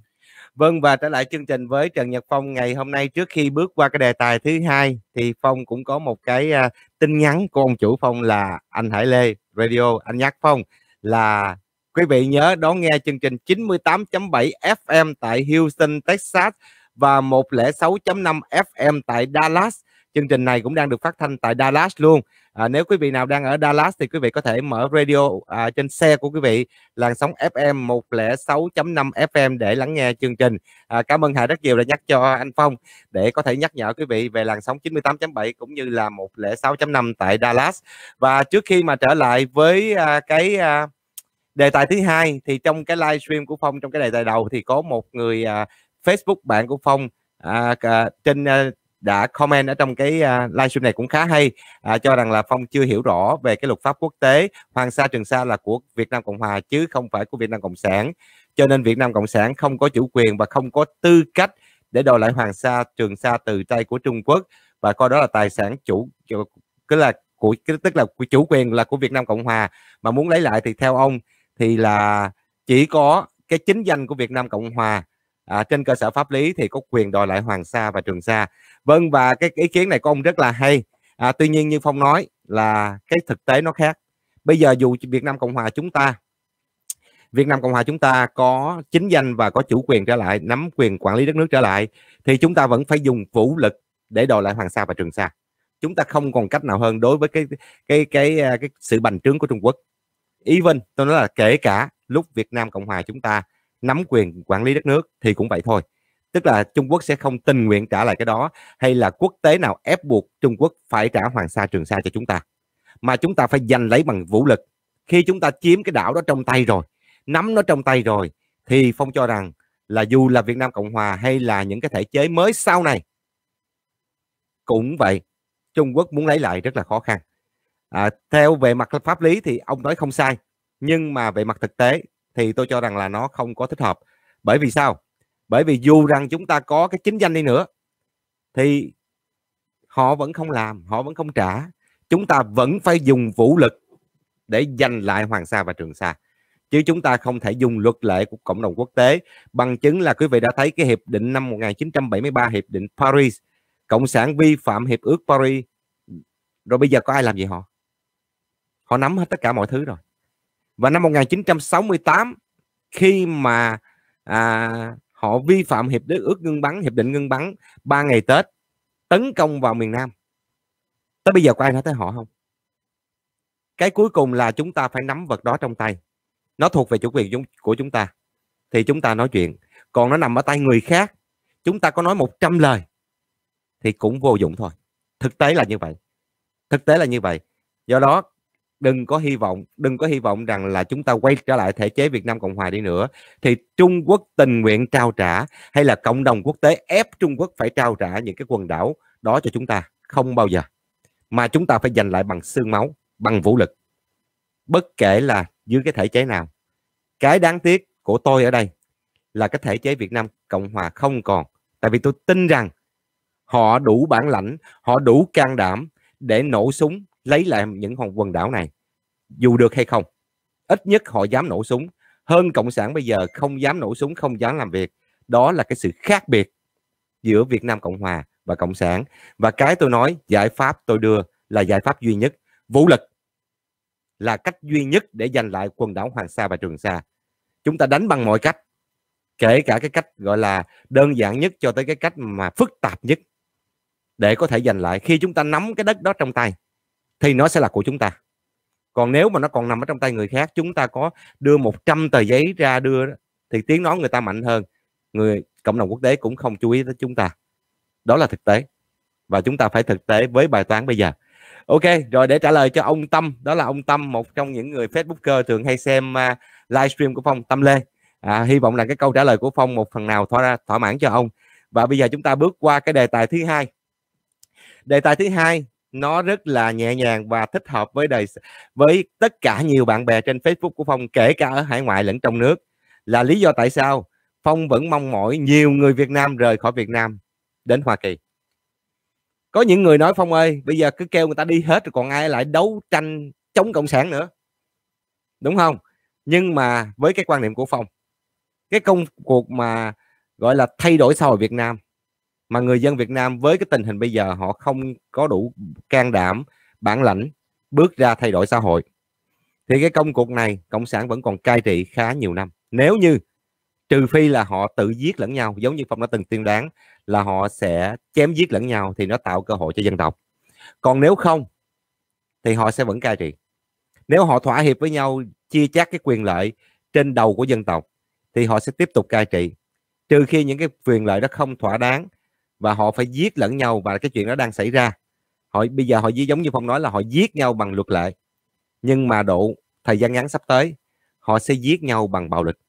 Vâng và trở lại chương trình với Trần Nhật Phong ngày hôm nay trước khi bước qua cái đề tài thứ hai thì Phong cũng có một cái uh, tin nhắn của ông chủ Phong là anh Hải Lê Radio anh nhắc Phong là Quý vị nhớ đón nghe chương trình 98.7 FM tại Houston, Texas và 106.5 FM tại Dallas. Chương trình này cũng đang được phát thanh tại Dallas luôn. À, nếu quý vị nào đang ở Dallas thì quý vị có thể mở radio à, trên xe của quý vị làn sóng FM 106.5 FM để lắng nghe chương trình. À, cảm ơn Hải rất nhiều đã nhắc cho anh Phong để có thể nhắc nhở quý vị về làn sóng 98.7 cũng như là 106.5 tại Dallas. Và trước khi mà trở lại với à, cái à, đề tài thứ hai thì trong cái livestream của phong trong cái đề tài đầu thì có một người à, facebook bạn của phong à, à trên à, đã comment ở trong cái uh, à, livestream này cũng khá hay à, cho rằng là phong chưa hiểu rõ về cái luật pháp quốc tế hoàng sa trường sa là của việt nam cộng hòa chứ không phải của việt nam cộng sản cho nên việt nam cộng sản không có chủ quyền và không có tư cách để đòi lại hoàng sa trường sa từ tay của trung quốc và coi đó là tài sản chủ cứ là của tức là chủ quyền là của việt nam cộng hòa mà muốn lấy lại thì theo ông thì là chỉ có cái chính danh của Việt Nam Cộng Hòa à, trên cơ sở pháp lý thì có quyền đòi lại Hoàng Sa và Trường Sa vâng và cái ý kiến này của ông rất là hay à, tuy nhiên như Phong nói là cái thực tế nó khác bây giờ dù Việt Nam Cộng Hòa chúng ta Việt Nam Cộng Hòa chúng ta có chính danh và có chủ quyền trở lại nắm quyền quản lý đất nước trở lại thì chúng ta vẫn phải dùng vũ lực để đòi lại Hoàng Sa và Trường Sa chúng ta không còn cách nào hơn đối với cái cái cái cái, à, cái sự bành trướng của Trung Quốc even tôi nói là kể cả lúc Việt Nam Cộng Hòa chúng ta nắm quyền quản lý đất nước thì cũng vậy thôi tức là Trung Quốc sẽ không tình nguyện trả lại cái đó hay là quốc tế nào ép buộc Trung Quốc phải trả Hoàng Sa Trường Sa cho chúng ta mà chúng ta phải giành lấy bằng vũ lực khi chúng ta chiếm cái đảo đó trong tay rồi nắm nó trong tay rồi thì phong cho rằng là dù là Việt Nam Cộng Hòa hay là những cái thể chế mới sau này cũng vậy Trung Quốc muốn lấy lại rất là khó khăn à, theo về mặt pháp lý thì ông nói không sai nhưng mà về mặt thực tế thì tôi cho rằng là nó không có thích hợp bởi vì sao bởi vì dù rằng chúng ta có cái chính danh đi nữa thì họ vẫn không làm họ vẫn không trả chúng ta vẫn phải dùng vũ lực để giành lại hoàng sa và trường sa chứ chúng ta không thể dùng luật lệ của cộng đồng quốc tế bằng chứng là quý vị đã thấy cái hiệp định năm 1973 hiệp định Paris cộng sản vi phạm hiệp ước Paris rồi bây giờ có ai làm gì họ họ nắm hết tất cả mọi thứ rồi và năm 1968 khi mà à, họ vi phạm hiệp định ước ngưng bắn hiệp định ngưng bắn ba ngày Tết tấn công vào miền Nam tới bây giờ có ai nói tới họ không cái cuối cùng là chúng ta phải nắm vật đó trong tay nó thuộc về chủ quyền của chúng ta thì chúng ta nói chuyện còn nó nằm ở tay người khác chúng ta có nói 100 lời thì cũng vô dụng thôi thực tế là như vậy thực tế là như vậy do đó đừng có hy vọng đừng có hy vọng rằng là chúng ta quay trở lại thể chế Việt Nam Cộng Hòa đi nữa thì Trung Quốc tình nguyện trao trả hay là cộng đồng quốc tế ép Trung Quốc phải trao trả những cái quần đảo đó cho chúng ta không bao giờ mà chúng ta phải giành lại bằng xương máu bằng vũ lực bất kể là dưới cái thể chế nào cái đáng tiếc của tôi ở đây là cái thể chế Việt Nam Cộng Hòa không còn tại vì tôi tin rằng họ đủ bản lãnh họ đủ can đảm để nổ súng lấy lại những hòn quần đảo này dù được hay không ít nhất họ dám nổ súng hơn cộng sản bây giờ không dám nổ súng không dám làm việc đó là cái sự khác biệt giữa Việt Nam Cộng Hòa và Cộng sản và cái tôi nói giải pháp tôi đưa là giải pháp duy nhất vũ lực là cách duy nhất để giành lại quần đảo Hoàng Sa và Trường Sa chúng ta đánh bằng mọi cách kể cả cái cách gọi là đơn giản nhất cho tới cái cách mà phức tạp nhất để có thể giành lại khi chúng ta nắm cái đất đó trong tay thì nó sẽ là của chúng ta còn nếu mà nó còn nằm ở trong tay người khác chúng ta có đưa 100 tờ giấy ra đưa thì tiếng nói người ta mạnh hơn người cộng đồng quốc tế cũng không chú ý tới chúng ta đó là thực tế và chúng ta phải thực tế với bài toán bây giờ ok rồi để trả lời cho ông tâm đó là ông tâm một trong những người facebooker thường hay xem uh, livestream của phong tâm lê à, hy vọng là cái câu trả lời của phong một phần nào thỏa thỏa mãn cho ông và bây giờ chúng ta bước qua cái đề tài thứ hai đề tài thứ hai nó rất là nhẹ nhàng và thích hợp với đời với tất cả nhiều bạn bè trên Facebook của Phong kể cả ở hải ngoại lẫn trong nước là lý do tại sao Phong vẫn mong mỏi nhiều người Việt Nam rời khỏi Việt Nam đến Hoa Kỳ có những người nói Phong ơi bây giờ cứ kêu người ta đi hết rồi còn ai lại đấu tranh chống cộng sản nữa đúng không nhưng mà với cái quan niệm của Phong cái công cuộc mà gọi là thay đổi xã hội Việt Nam mà người dân Việt Nam với cái tình hình bây giờ họ không có đủ can đảm bản lãnh bước ra thay đổi xã hội thì cái công cuộc này cộng sản vẫn còn cai trị khá nhiều năm nếu như trừ phi là họ tự giết lẫn nhau giống như phong đã từng tiên đoán là họ sẽ chém giết lẫn nhau thì nó tạo cơ hội cho dân tộc còn nếu không thì họ sẽ vẫn cai trị nếu họ thỏa hiệp với nhau chia chác cái quyền lợi trên đầu của dân tộc thì họ sẽ tiếp tục cai trị trừ khi những cái quyền lợi đó không thỏa đáng và họ phải giết lẫn nhau và cái chuyện đó đang xảy ra họ bây giờ họ giống như phong nói là họ giết nhau bằng luật lệ nhưng mà độ thời gian ngắn sắp tới họ sẽ giết nhau bằng bạo lực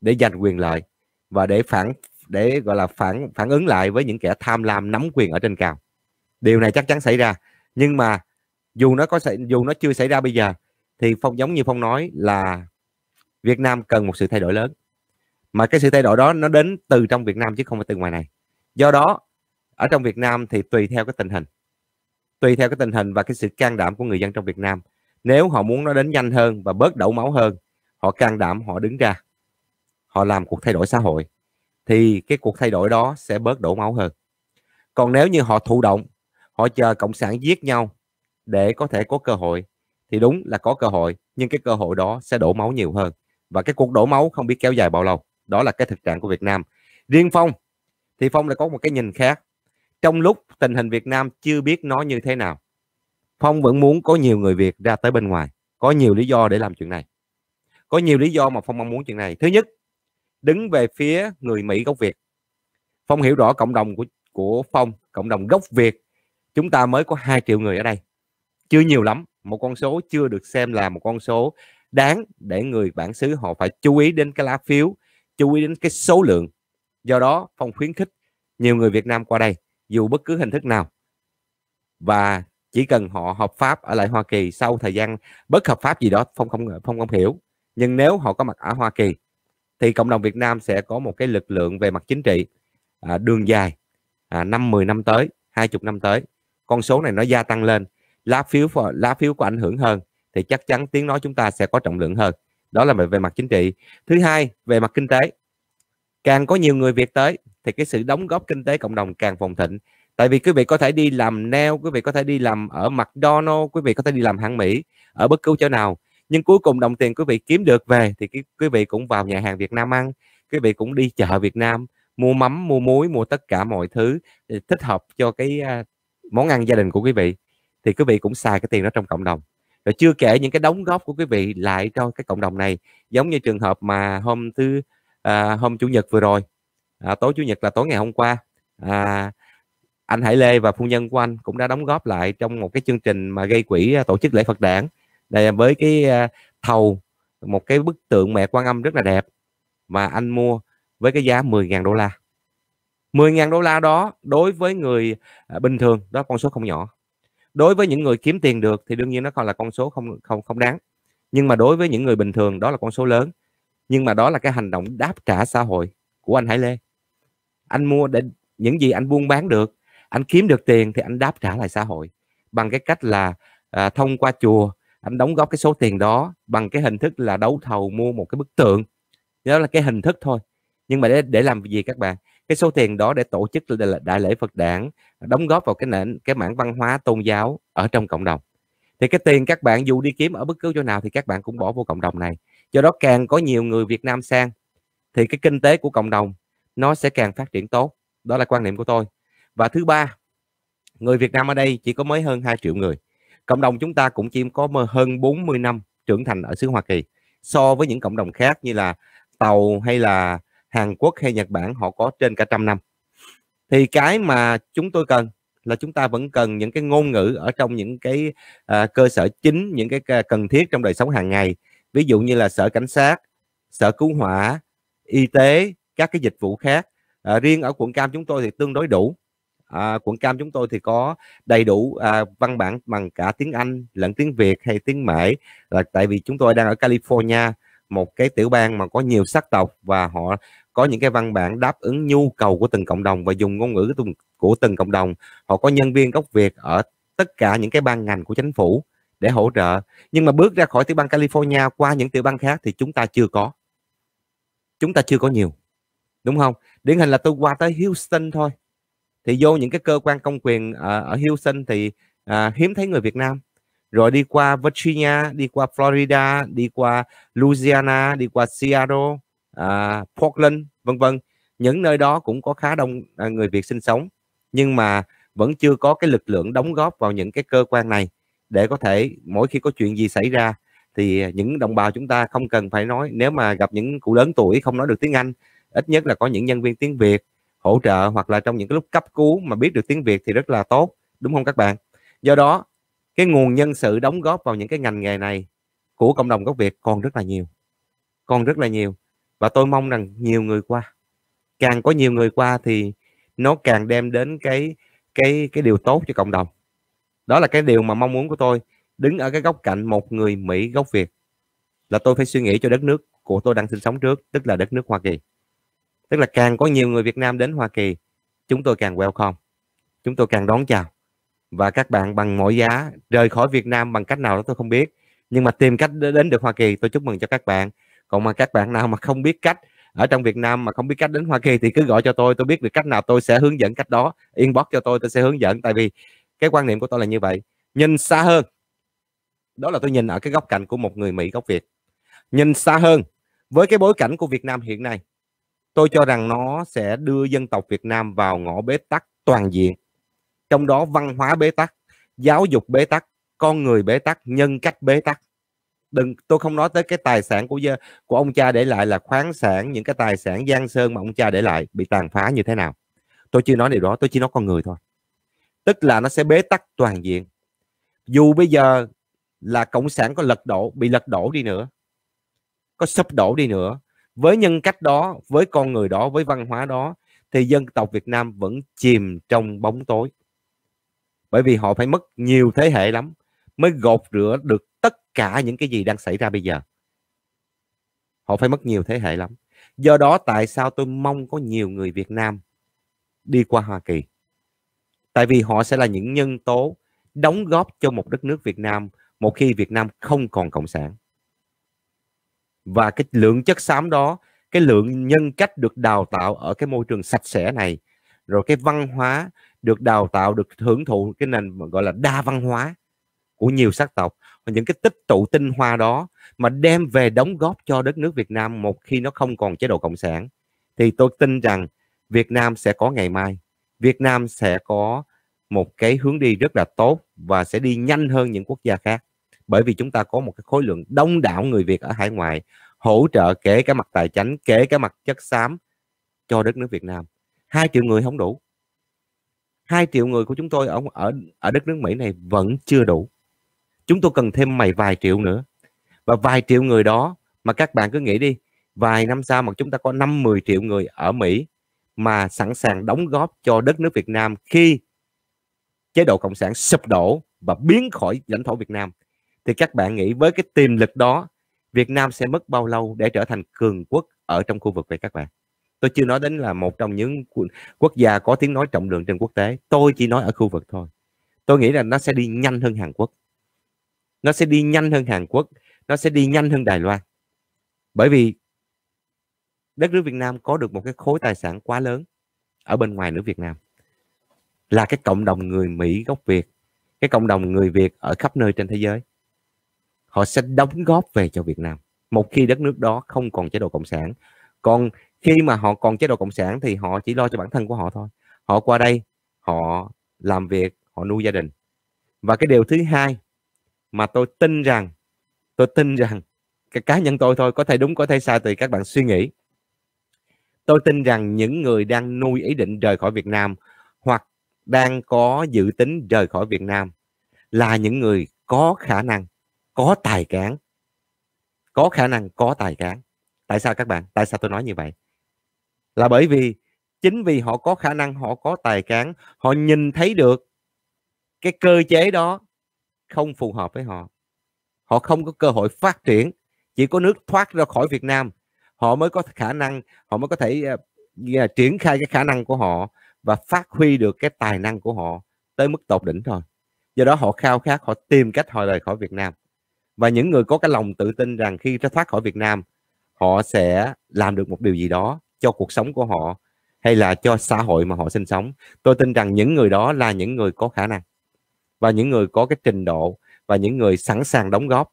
để giành quyền lợi và để phản để gọi là phản phản ứng lại với những kẻ tham lam nắm quyền ở trên cao điều này chắc chắn xảy ra nhưng mà dù nó có xảy dù nó chưa xảy ra bây giờ thì phong giống như phong nói là Việt Nam cần một sự thay đổi lớn mà cái sự thay đổi đó nó đến từ trong Việt Nam chứ không phải từ ngoài này do đó ở trong Việt Nam thì tùy theo cái tình hình tùy theo cái tình hình và cái sự can đảm của người dân trong Việt Nam nếu họ muốn nó đến nhanh hơn và bớt đổ máu hơn họ can đảm họ đứng ra họ làm cuộc thay đổi xã hội thì cái cuộc thay đổi đó sẽ bớt đổ máu hơn còn nếu như họ thụ động họ chờ cộng sản giết nhau để có thể có cơ hội thì đúng là có cơ hội nhưng cái cơ hội đó sẽ đổ máu nhiều hơn và cái cuộc đổ máu không biết kéo dài bao lâu đó là cái thực trạng của Việt Nam riêng Phong thì phong lại có một cái nhìn khác trong lúc tình hình việt nam chưa biết nó như thế nào phong vẫn muốn có nhiều người việt ra tới bên ngoài có nhiều lý do để làm chuyện này có nhiều lý do mà phong mong muốn chuyện này thứ nhất đứng về phía người mỹ gốc việt phong hiểu rõ cộng đồng của của phong cộng đồng gốc việt chúng ta mới có 2 triệu người ở đây chưa nhiều lắm một con số chưa được xem là một con số đáng để người bản xứ họ phải chú ý đến cái lá phiếu chú ý đến cái số lượng do đó phong khuyến khích nhiều người Việt Nam qua đây dù bất cứ hình thức nào và chỉ cần họ hợp pháp ở lại Hoa Kỳ sau thời gian bất hợp pháp gì đó phong không phong không hiểu nhưng nếu họ có mặt ở Hoa Kỳ thì cộng đồng Việt Nam sẽ có một cái lực lượng về mặt chính trị à, đường dài à, 5 10 năm tới 20 năm tới con số này nó gia tăng lên lá phiếu lá phiếu có ảnh hưởng hơn thì chắc chắn tiếng nói chúng ta sẽ có trọng lượng hơn đó là về, về mặt chính trị thứ hai về mặt kinh tế càng có nhiều người Việt tới thì cái sự đóng góp kinh tế cộng đồng càng phồn thịnh tại vì quý vị có thể đi làm neo quý vị có thể đi làm ở McDonald quý vị có thể đi làm hàng Mỹ ở bất cứ chỗ nào nhưng cuối cùng đồng tiền quý vị kiếm được về thì quý vị cũng vào nhà hàng Việt Nam ăn quý vị cũng đi chợ Việt Nam mua mắm mua muối mua tất cả mọi thứ ờ, thích hợp cho cái à, món ăn gia đình của quý vị thì quý vị cũng xài cái tiền đó trong cộng đồng rồi chưa kể những cái đóng góp của quý vị lại cho cái cộng đồng này giống như trường hợp mà hôm thứ à, hôm chủ nhật vừa rồi à, tối chủ nhật là tối ngày hôm qua à, anh Hải Lê và phu nhân của anh cũng đã đóng góp lại trong một cái chương trình mà gây quỹ à, tổ chức lễ Phật đản đây với cái à, thầu một cái bức tượng mẹ Quan Âm rất là đẹp mà anh mua với cái giá 10.000 đô la 10.000 đô la đó đối với người à, bình thường đó con số không nhỏ đối với những người kiếm tiền được thì đương nhiên nó còn là con số không không không đáng nhưng mà đối với những người bình thường đó là con số lớn nhưng mà đó là cái hành động đáp trả xã hội của anh Hải Lê anh mua để những gì anh buôn bán được anh kiếm được tiền thì anh đáp trả lại xã hội bằng cái cách là à, thông qua chùa anh đóng góp cái số tiền đó bằng cái hình thức là đấu thầu mua một cái bức tượng đó là cái hình thức thôi nhưng mà để để làm gì các bạn cái số tiền đó để tổ chức là đại lễ Phật đản đóng góp vào cái nền cái mảng văn hóa tôn giáo ở trong cộng đồng thì cái tiền các bạn dù đi kiếm ở bất cứ chỗ nào thì các bạn cũng bỏ vô cộng đồng này do đó càng có nhiều người Việt Nam sang thì cái kinh tế của cộng đồng nó sẽ càng phát triển tốt đó là quan niệm của tôi và thứ ba người Việt Nam ở đây chỉ có mới hơn 2 triệu người cộng đồng chúng ta cũng chỉ có hơn 40 năm trưởng thành ở xứ Hoa Kỳ so với những cộng đồng khác như là Tàu hay là Hàn Quốc hay Nhật Bản họ có trên cả trăm năm thì cái mà chúng tôi cần là chúng ta vẫn cần những cái ngôn ngữ ở trong những cái uh, cơ sở chính những cái à, cần thiết trong đời sống hàng ngày ví dụ như là sở cảnh sát sở cứu hỏa y tế các cái dịch vụ khác à, riêng ở quận cam chúng tôi thì tương đối đủ à, quận cam chúng tôi thì có đầy đủ à, văn bản bằng cả tiếng anh lẫn tiếng việt hay tiếng mễ là tại vì chúng tôi đang ở california một cái tiểu bang mà có nhiều sắc tộc và họ có những cái văn bản đáp ứng nhu cầu của từng cộng đồng và dùng ngôn ngữ của từng cộng đồng họ có nhân viên gốc việt ở tất cả những cái ban ngành của chính phủ để hỗ trợ nhưng mà bước ra khỏi tiểu bang California qua những tiểu bang khác thì chúng ta chưa có chúng ta chưa có nhiều đúng không điển hình là tôi qua tới Houston thôi thì vô những cái cơ quan công quyền ở, ờ, ở Houston thì à, hiếm thấy người Việt Nam rồi đi qua Virginia đi qua Florida đi qua Louisiana đi qua Seattle à, Portland vân vân những nơi đó cũng có khá đông à, người Việt sinh sống nhưng mà vẫn chưa có cái lực lượng đóng góp vào những cái cơ quan này để có thể mỗi khi có chuyện gì xảy ra thì những đồng bào chúng ta không cần phải nói nếu mà gặp những cụ lớn tuổi không nói được tiếng Anh ít nhất là có những nhân viên tiếng Việt hỗ trợ hoặc là trong những cái lúc cấp cứu mà biết được tiếng Việt thì rất là tốt đúng không các bạn do đó cái nguồn nhân sự đóng góp vào những cái ngành nghề này của cộng đồng gốc Việt còn rất là nhiều còn rất là nhiều và tôi mong rằng nhiều người qua càng có nhiều người qua thì nó càng đem đến cái cái cái điều tốt cho cộng đồng đó là cái điều mà mong muốn của tôi đứng ở cái góc cạnh một người mỹ gốc việt là tôi phải suy nghĩ cho đất nước của tôi đang sinh sống trước tức là đất nước hoa kỳ tức là càng có nhiều người việt nam đến hoa kỳ chúng tôi càng welcome chúng tôi càng đón chào và các bạn bằng mọi giá rời khỏi việt nam bằng cách nào đó tôi không biết nhưng mà tìm cách đến được hoa kỳ tôi chúc mừng cho các bạn còn mà các bạn nào mà không biết cách ở trong Việt Nam mà không biết cách đến Hoa Kỳ thì cứ gọi cho tôi tôi biết được cách nào tôi sẽ hướng dẫn cách đó inbox cho tôi tôi sẽ hướng dẫn tại vì cái quan niệm của tôi là như vậy nhìn xa hơn đó là tôi nhìn ở cái góc cạnh của một người mỹ gốc việt nhìn xa hơn với cái bối cảnh của việt nam hiện nay tôi cho rằng nó sẽ đưa dân tộc việt nam vào ngõ bế tắc toàn diện trong đó văn hóa bế tắc giáo dục bế tắc con người bế tắc nhân cách bế tắc đừng tôi không nói tới cái tài sản của của ông cha để lại là khoáng sản những cái tài sản giang sơn mà ông cha để lại bị tàn phá như thế nào tôi chưa nói điều đó tôi chỉ nói con người thôi tức là nó sẽ bế tắc toàn diện dù bây giờ là cộng sản có lật đổ bị lật đổ đi nữa có sụp đổ đi nữa với nhân cách đó với con người đó với văn hóa đó thì dân tộc Việt Nam vẫn chìm trong bóng tối bởi vì họ phải mất nhiều thế hệ lắm mới gột rửa được tất cả những cái gì đang xảy ra bây giờ họ phải mất nhiều thế hệ lắm do đó tại sao tôi mong có nhiều người Việt Nam đi qua Hoa Kỳ tại vì họ sẽ là những nhân tố đóng góp cho một đất nước Việt Nam một khi Việt Nam không còn cộng sản và cái lượng chất xám đó cái lượng nhân cách được đào tạo ở cái môi trường sạch sẽ này rồi cái văn hóa được đào tạo được hưởng thụ cái nền gọi là đa văn hóa của nhiều sắc tộc và những cái tích tụ tinh hoa đó mà đem về đóng góp cho đất nước Việt Nam một khi nó không còn chế độ cộng sản thì tôi tin rằng Việt Nam sẽ có ngày mai Việt Nam sẽ có một cái hướng đi rất là tốt và sẽ đi nhanh hơn những quốc gia khác bởi vì chúng ta có một cái khối lượng đông đảo người Việt ở hải ngoại hỗ trợ kể cả mặt tài chính kể cả mặt chất xám cho đất nước Việt Nam hai triệu người không đủ hai triệu người của chúng tôi ở ở ở đất nước Mỹ này vẫn chưa đủ chúng tôi cần thêm mày vài triệu nữa và vài triệu người đó mà các bạn cứ nghĩ đi vài năm sau mà chúng ta có 5-10 triệu người ở Mỹ mà sẵn sàng đóng góp cho đất nước Việt Nam khi chế độ cộng sản sụp đổ và biến khỏi lãnh thổ Việt Nam thì các bạn nghĩ với cái tiềm lực đó Việt Nam sẽ mất bao lâu để trở thành cường quốc ở trong khu vực vậy các bạn tôi chưa nói đến là một trong những quốc gia có tiếng nói trọng lượng trên quốc tế tôi chỉ nói ở khu vực thôi tôi nghĩ là nó sẽ đi nhanh hơn Hàn Quốc nó sẽ đi nhanh hơn Hàn Quốc nó sẽ đi nhanh hơn Đài Loan bởi vì đất nước Việt Nam có được một cái khối tài sản quá lớn ở bên ngoài nước Việt Nam là cái cộng đồng người Mỹ gốc Việt cái cộng đồng người Việt ở khắp nơi trên thế giới họ sẽ đóng góp về cho Việt Nam một khi đất nước đó không còn chế độ cộng sản còn khi mà họ còn chế độ cộng sản thì họ chỉ lo cho bản thân của họ thôi họ qua đây họ làm việc họ nuôi gia đình và cái điều thứ hai mà tôi tin rằng tôi tin rằng cái cá nhân tôi thôi có thể đúng có thể sai tùy các bạn suy nghĩ tôi tin rằng những người đang nuôi ý định rời khỏi Việt Nam hoặc đang có dự tính rời khỏi Việt Nam là những người có khả năng có tài cán có khả năng có tài cán tại sao các bạn tại sao tôi nói như vậy là bởi vì chính vì họ có khả năng họ có tài cán họ nhìn thấy được cái cơ chế đó không phù hợp với họ họ không có cơ hội phát triển chỉ có nước thoát ra khỏi việt nam họ mới có khả năng họ mới có thể uh, triển khai cái khả năng của họ và phát huy được cái tài năng của họ tới mức tột đỉnh thôi do đó họ khao khát họ tìm cách họ rời khỏi Việt Nam và những người có cái lòng tự tin rằng khi ra thoát khỏi Việt Nam họ sẽ làm được một điều gì đó cho cuộc sống của họ hay là cho xã hội mà họ sinh sống tôi tin rằng những người đó là những người có khả năng và những người có cái trình độ và những người sẵn sàng đóng góp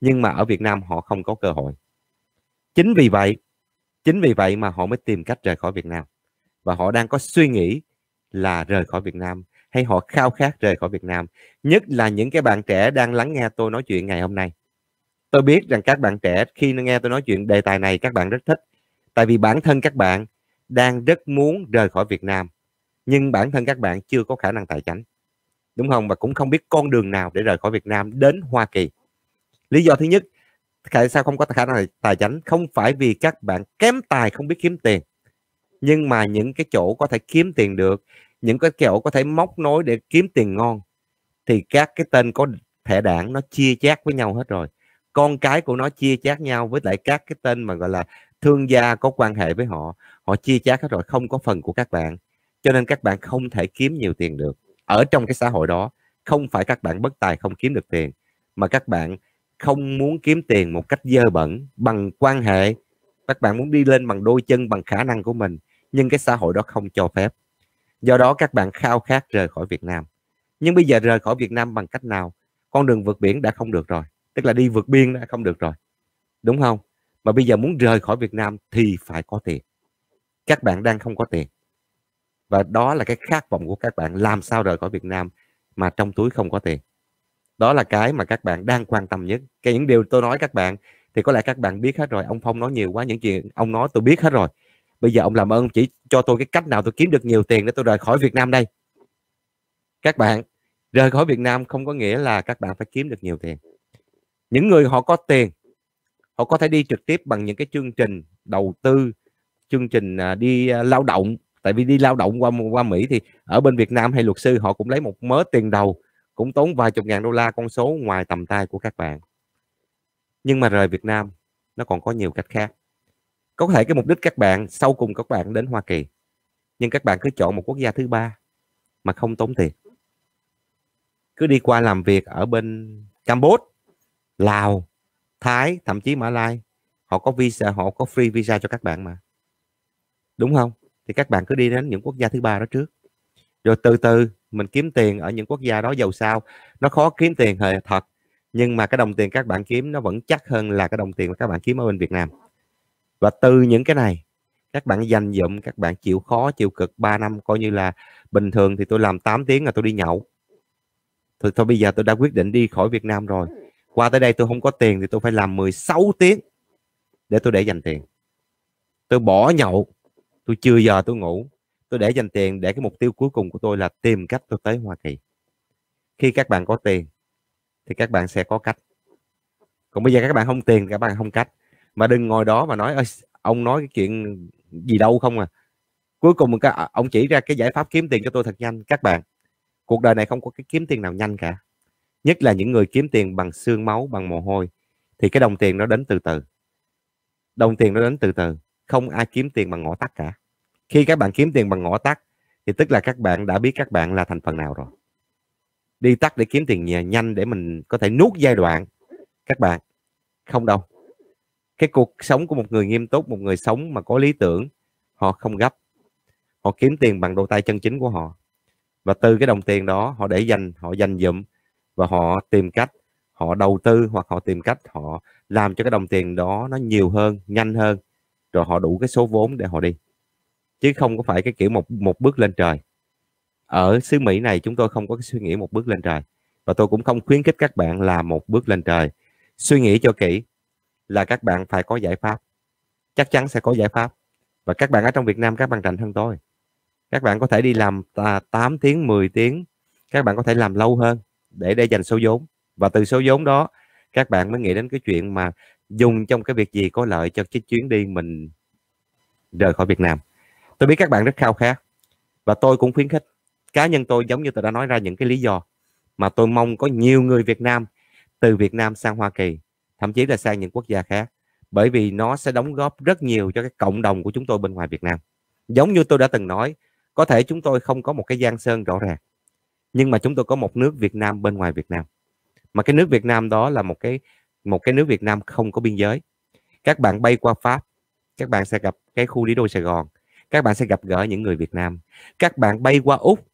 nhưng mà ở Việt Nam họ không có cơ hội chính vì vậy chính vì vậy mà họ mới tìm cách rời khỏi Việt Nam và họ đang có suy nghĩ là rời khỏi Việt Nam hay họ khao khát rời khỏi Việt Nam nhất là những cái bạn trẻ đang lắng nghe tôi nói chuyện ngày hôm nay tôi biết rằng các bạn trẻ khi nghe tôi nói chuyện đề tài này các bạn rất thích tại vì bản thân các bạn đang rất muốn rời khỏi Việt Nam nhưng bản thân các bạn chưa có khả năng tài chính đúng không và cũng không biết con đường nào để rời khỏi Việt Nam đến Hoa Kỳ lý do thứ nhất tại sao không có khả năng tài chánh không phải vì các bạn kém tài không biết kiếm tiền nhưng mà những cái chỗ có thể kiếm tiền được những cái chỗ có thể móc nối để kiếm tiền ngon thì các cái tên có thẻ đảng nó chia chác với nhau hết rồi con cái của nó chia chác nhau với lại các cái tên mà gọi là thương gia có quan hệ với họ họ chia chác hết rồi không có phần của các bạn cho nên các bạn không thể kiếm nhiều tiền được ở trong cái xã hội đó không phải các bạn bất tài không kiếm được tiền mà các bạn không muốn kiếm tiền một cách dơ bẩn bằng quan hệ các bạn muốn đi lên bằng đôi chân bằng khả năng của mình nhưng cái xã hội đó không cho phép do đó các bạn khao khát rời khỏi Việt Nam nhưng bây giờ rời khỏi Việt Nam bằng cách nào con đường vượt biển đã không được rồi tức là đi vượt biên đã không được rồi đúng không mà bây giờ muốn rời khỏi Việt Nam thì phải có tiền các bạn đang không có tiền và đó là cái khát vọng của các bạn làm sao rời khỏi Việt Nam mà trong túi không có tiền đó là cái mà các bạn đang quan tâm nhất cái những điều tôi nói các bạn thì có lẽ các bạn biết hết rồi ông phong nói nhiều quá những chuyện ông nói tôi biết hết rồi bây giờ ông làm ơn chỉ cho tôi cái cách nào tôi kiếm được nhiều tiền để tôi rời khỏi việt nam đây các bạn rời khỏi việt nam không có nghĩa là các bạn phải kiếm được nhiều tiền những người họ có tiền họ có thể đi trực tiếp bằng những cái chương trình đầu tư chương trình à, đi à, lao động tại vì đi lao động qua qua mỹ thì ở bên việt nam hay luật sư họ cũng lấy một mớ tiền đầu cũng tốn vài chục ngàn đô la con số ngoài tầm tay của các bạn nhưng mà rời Việt Nam nó còn có nhiều cách khác có thể cái mục đích các bạn sau cùng các bạn đến Hoa Kỳ nhưng các bạn cứ chọn một quốc gia thứ ba mà không tốn tiền cứ đi qua làm việc ở bên Campuchia Lào Thái thậm chí Mã Lai họ có visa họ có free visa cho các bạn mà đúng không thì các bạn cứ đi đến những quốc gia thứ ba đó trước rồi từ từ mình kiếm tiền ở những quốc gia đó giàu sao nó khó kiếm tiền hề thật nhưng mà cái đồng tiền các bạn kiếm nó vẫn chắc hơn là cái đồng tiền mà các bạn kiếm ở bên Việt Nam và từ những cái này các bạn dành dụm các bạn chịu khó chịu cực 3 năm coi như là bình thường thì tôi làm 8 tiếng là tôi đi nhậu thôi, thôi bây giờ tôi đã quyết định đi khỏi Việt Nam rồi qua tới đây tôi không có tiền thì tôi phải làm 16 tiếng để tôi để dành tiền tôi bỏ nhậu tôi chưa giờ tôi ngủ tôi để dành tiền để cái mục tiêu cuối cùng của tôi là tìm cách tôi tới Hoa Kỳ khi các bạn có tiền thì các bạn sẽ có cách còn bây giờ các bạn không tiền các bạn không cách mà đừng ngồi đó mà nói ông nói cái chuyện gì đâu không à cuối cùng các à, ông chỉ ra cái giải pháp kiếm tiền cho tôi thật nhanh các bạn cuộc đời này không có cái kiếm tiền nào nhanh cả nhất là những người kiếm tiền bằng xương máu bằng mồ hôi thì cái đồng tiền nó đến từ từ đồng tiền nó đến từ từ không ai kiếm tiền bằng ngõ tắt cả khi các bạn kiếm tiền bằng ngõ tắt thì tức là các bạn đã biết các bạn là thành phần nào rồi đi tắt để kiếm tiền nhà nhanh để mình có thể nuốt giai đoạn các bạn không đâu cái cuộc sống của một người nghiêm túc một người sống mà có lý tưởng họ không gấp họ kiếm tiền bằng đôi tay chân chính của họ và từ cái đồng tiền đó họ để dành họ dành dụm và họ tìm cách họ đầu tư hoặc họ tìm cách họ làm cho cái đồng tiền đó nó nhiều hơn nhanh hơn rồi họ đủ cái số vốn để họ đi chứ không có phải cái kiểu một một bước lên trời ở xứ Mỹ này chúng tôi không có cái suy nghĩ một bước lên trời và tôi cũng không khuyến khích các bạn làm một bước lên trời suy nghĩ cho kỹ là các bạn phải có giải pháp chắc chắn sẽ có giải pháp và các bạn ở trong Việt Nam các bạn rảnh hơn tôi các bạn có thể đi làm 8 tiếng 10 tiếng các bạn có thể làm lâu hơn để để dành số vốn và từ số vốn đó các bạn mới nghĩ đến cái chuyện mà dùng trong cái việc gì có lợi cho cái chuyến đi mình rời khỏi Việt Nam tôi biết các bạn rất khao khát và tôi cũng khuyến khích cá nhân tôi giống như tôi đã nói ra những cái lý do mà tôi mong có nhiều người Việt Nam từ Việt Nam sang Hoa Kỳ thậm chí là sang những quốc gia khác bởi vì nó sẽ đóng góp rất nhiều cho cái cộng đồng của chúng tôi bên ngoài Việt Nam giống như tôi đã từng nói có thể chúng tôi không có một cái giang sơn rõ ràng nhưng mà chúng tôi có một nước Việt Nam bên ngoài Việt Nam mà cái nước Việt Nam đó là một cái một cái nước Việt Nam không có biên giới các bạn bay qua Pháp các bạn sẽ gặp cái khu đi đô Sài Gòn các bạn sẽ gặp gỡ những người Việt Nam các bạn bay qua Úc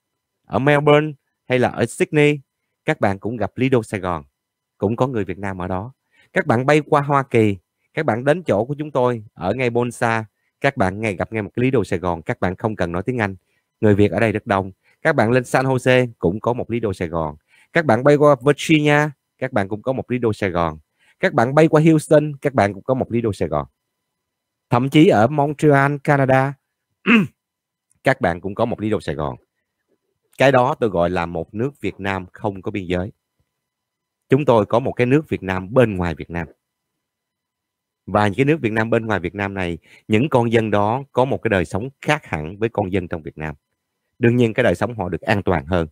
ở Melbourne hay là ở Sydney các bạn cũng gặp Lido Sài Gòn cũng có người Việt Nam ở đó các bạn bay qua Hoa Kỳ các bạn đến chỗ của chúng tôi ở ngay Bonsa các bạn ngay gặp ngay một cái Lido Sài Gòn các bạn không cần nói tiếng Anh người Việt ở đây rất đông các bạn lên San Jose cũng có một Lido Sài Gòn các bạn bay qua Virginia các bạn cũng có một Lido Sài Gòn các bạn bay qua Houston các bạn cũng có một Lido Sài Gòn thậm chí ở Montreal Canada các bạn cũng có một lý do Sài Gòn cái đó tôi gọi là một nước Việt Nam không có biên giới chúng tôi có một cái nước Việt Nam bên ngoài Việt Nam và những cái nước Việt Nam bên ngoài Việt Nam này những con dân đó có một cái đời sống khác hẳn với con dân trong Việt Nam đương nhiên cái đời sống họ được an toàn hơn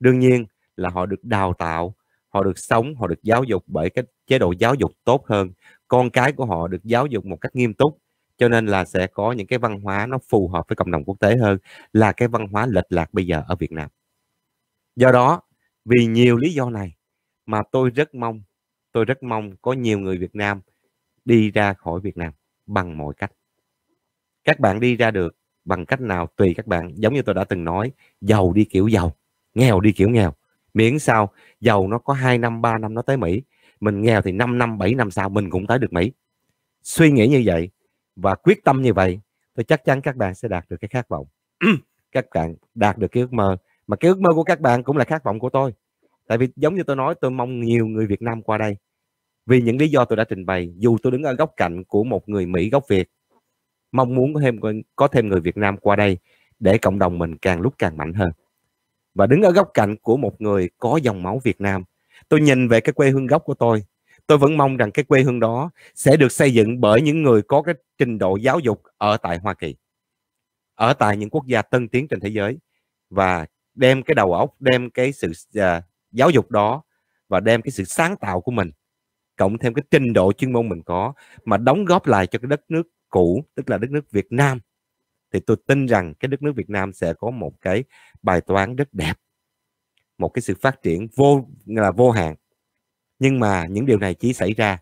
đương nhiên là họ được đào tạo họ được sống họ được giáo dục bởi cái chế độ giáo dục tốt hơn con cái của họ được giáo dục một cách nghiêm túc cho nên là sẽ có những cái văn hóa nó phù hợp với cộng đồng quốc tế hơn là cái văn hóa lệch lạc bây giờ ở Việt Nam do đó vì nhiều lý do này mà tôi rất mong tôi rất mong có nhiều người Việt Nam đi ra khỏi Việt Nam bằng mọi cách các bạn đi ra được bằng cách nào tùy các bạn giống như tôi đã từng nói giàu đi kiểu giàu nghèo đi kiểu nghèo miễn sao giàu nó có 2 năm 3 năm nó tới Mỹ mình nghèo thì 5 năm 7 năm sau mình cũng tới được Mỹ suy nghĩ như vậy và quyết tâm như vậy tôi chắc chắn các bạn sẽ đạt được cái khát vọng các bạn đạt được cái ước mơ mà cái ước mơ của các bạn cũng là khát vọng của tôi tại vì giống như tôi nói tôi mong nhiều người Việt Nam qua đây vì những lý do tôi đã trình bày dù tôi đứng ở góc cạnh của một người Mỹ gốc Việt mong muốn có thêm có thêm người Việt Nam qua đây để cộng đồng mình càng lúc càng mạnh hơn và đứng ở góc cạnh của một người có dòng máu Việt Nam tôi nhìn về cái quê hương gốc của tôi tôi vẫn mong rằng cái quê hương đó sẽ được xây dựng bởi những người có cái trình độ giáo dục ở tại Hoa Kỳ ở tại những quốc gia tân tiến trên thế giới và đem cái đầu óc đem cái sự uh, giáo dục đó và đem cái sự sáng tạo của mình cộng thêm cái trình độ chuyên môn mình có mà đóng góp lại cho cái đất nước cũ tức là đất nước Việt Nam thì tôi tin rằng cái đất nước Việt Nam sẽ có một cái bài toán rất đẹp một cái sự phát triển vô là vô hạn nhưng mà những điều này chỉ xảy ra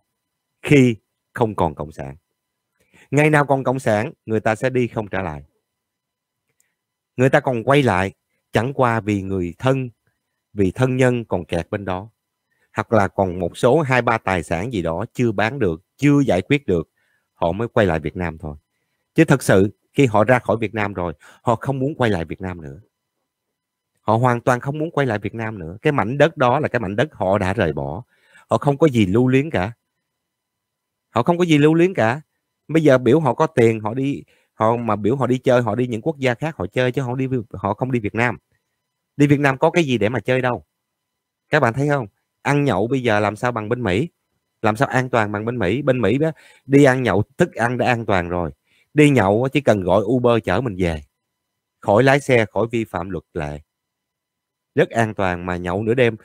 khi không còn cộng sản ngày nào còn cộng sản người ta sẽ đi không trả lại người ta còn quay lại chẳng qua vì người thân vì thân nhân còn kẹt bên đó hoặc là còn một số hai ba tài sản gì đó chưa bán được chưa giải quyết được họ mới quay lại Việt Nam thôi chứ thật sự khi họ ra khỏi Việt Nam rồi họ không muốn quay lại Việt Nam nữa họ hoàn toàn không muốn quay lại Việt Nam nữa cái mảnh đất đó là cái mảnh đất họ đã rời bỏ họ không có gì lưu luyến cả họ không có gì lưu luyến cả bây giờ biểu họ có tiền họ đi họ mà biểu họ đi chơi họ đi những quốc gia khác họ chơi chứ họ đi họ không đi Việt Nam đi Việt Nam có cái gì để mà chơi đâu các bạn thấy không ăn nhậu bây giờ làm sao bằng bên Mỹ làm sao an toàn bằng bên Mỹ bên Mỹ đó, đi ăn nhậu thức ăn đã an toàn rồi đi nhậu chỉ cần gọi Uber chở mình về khỏi lái xe khỏi vi phạm luật lệ rất an toàn mà nhậu nửa đêm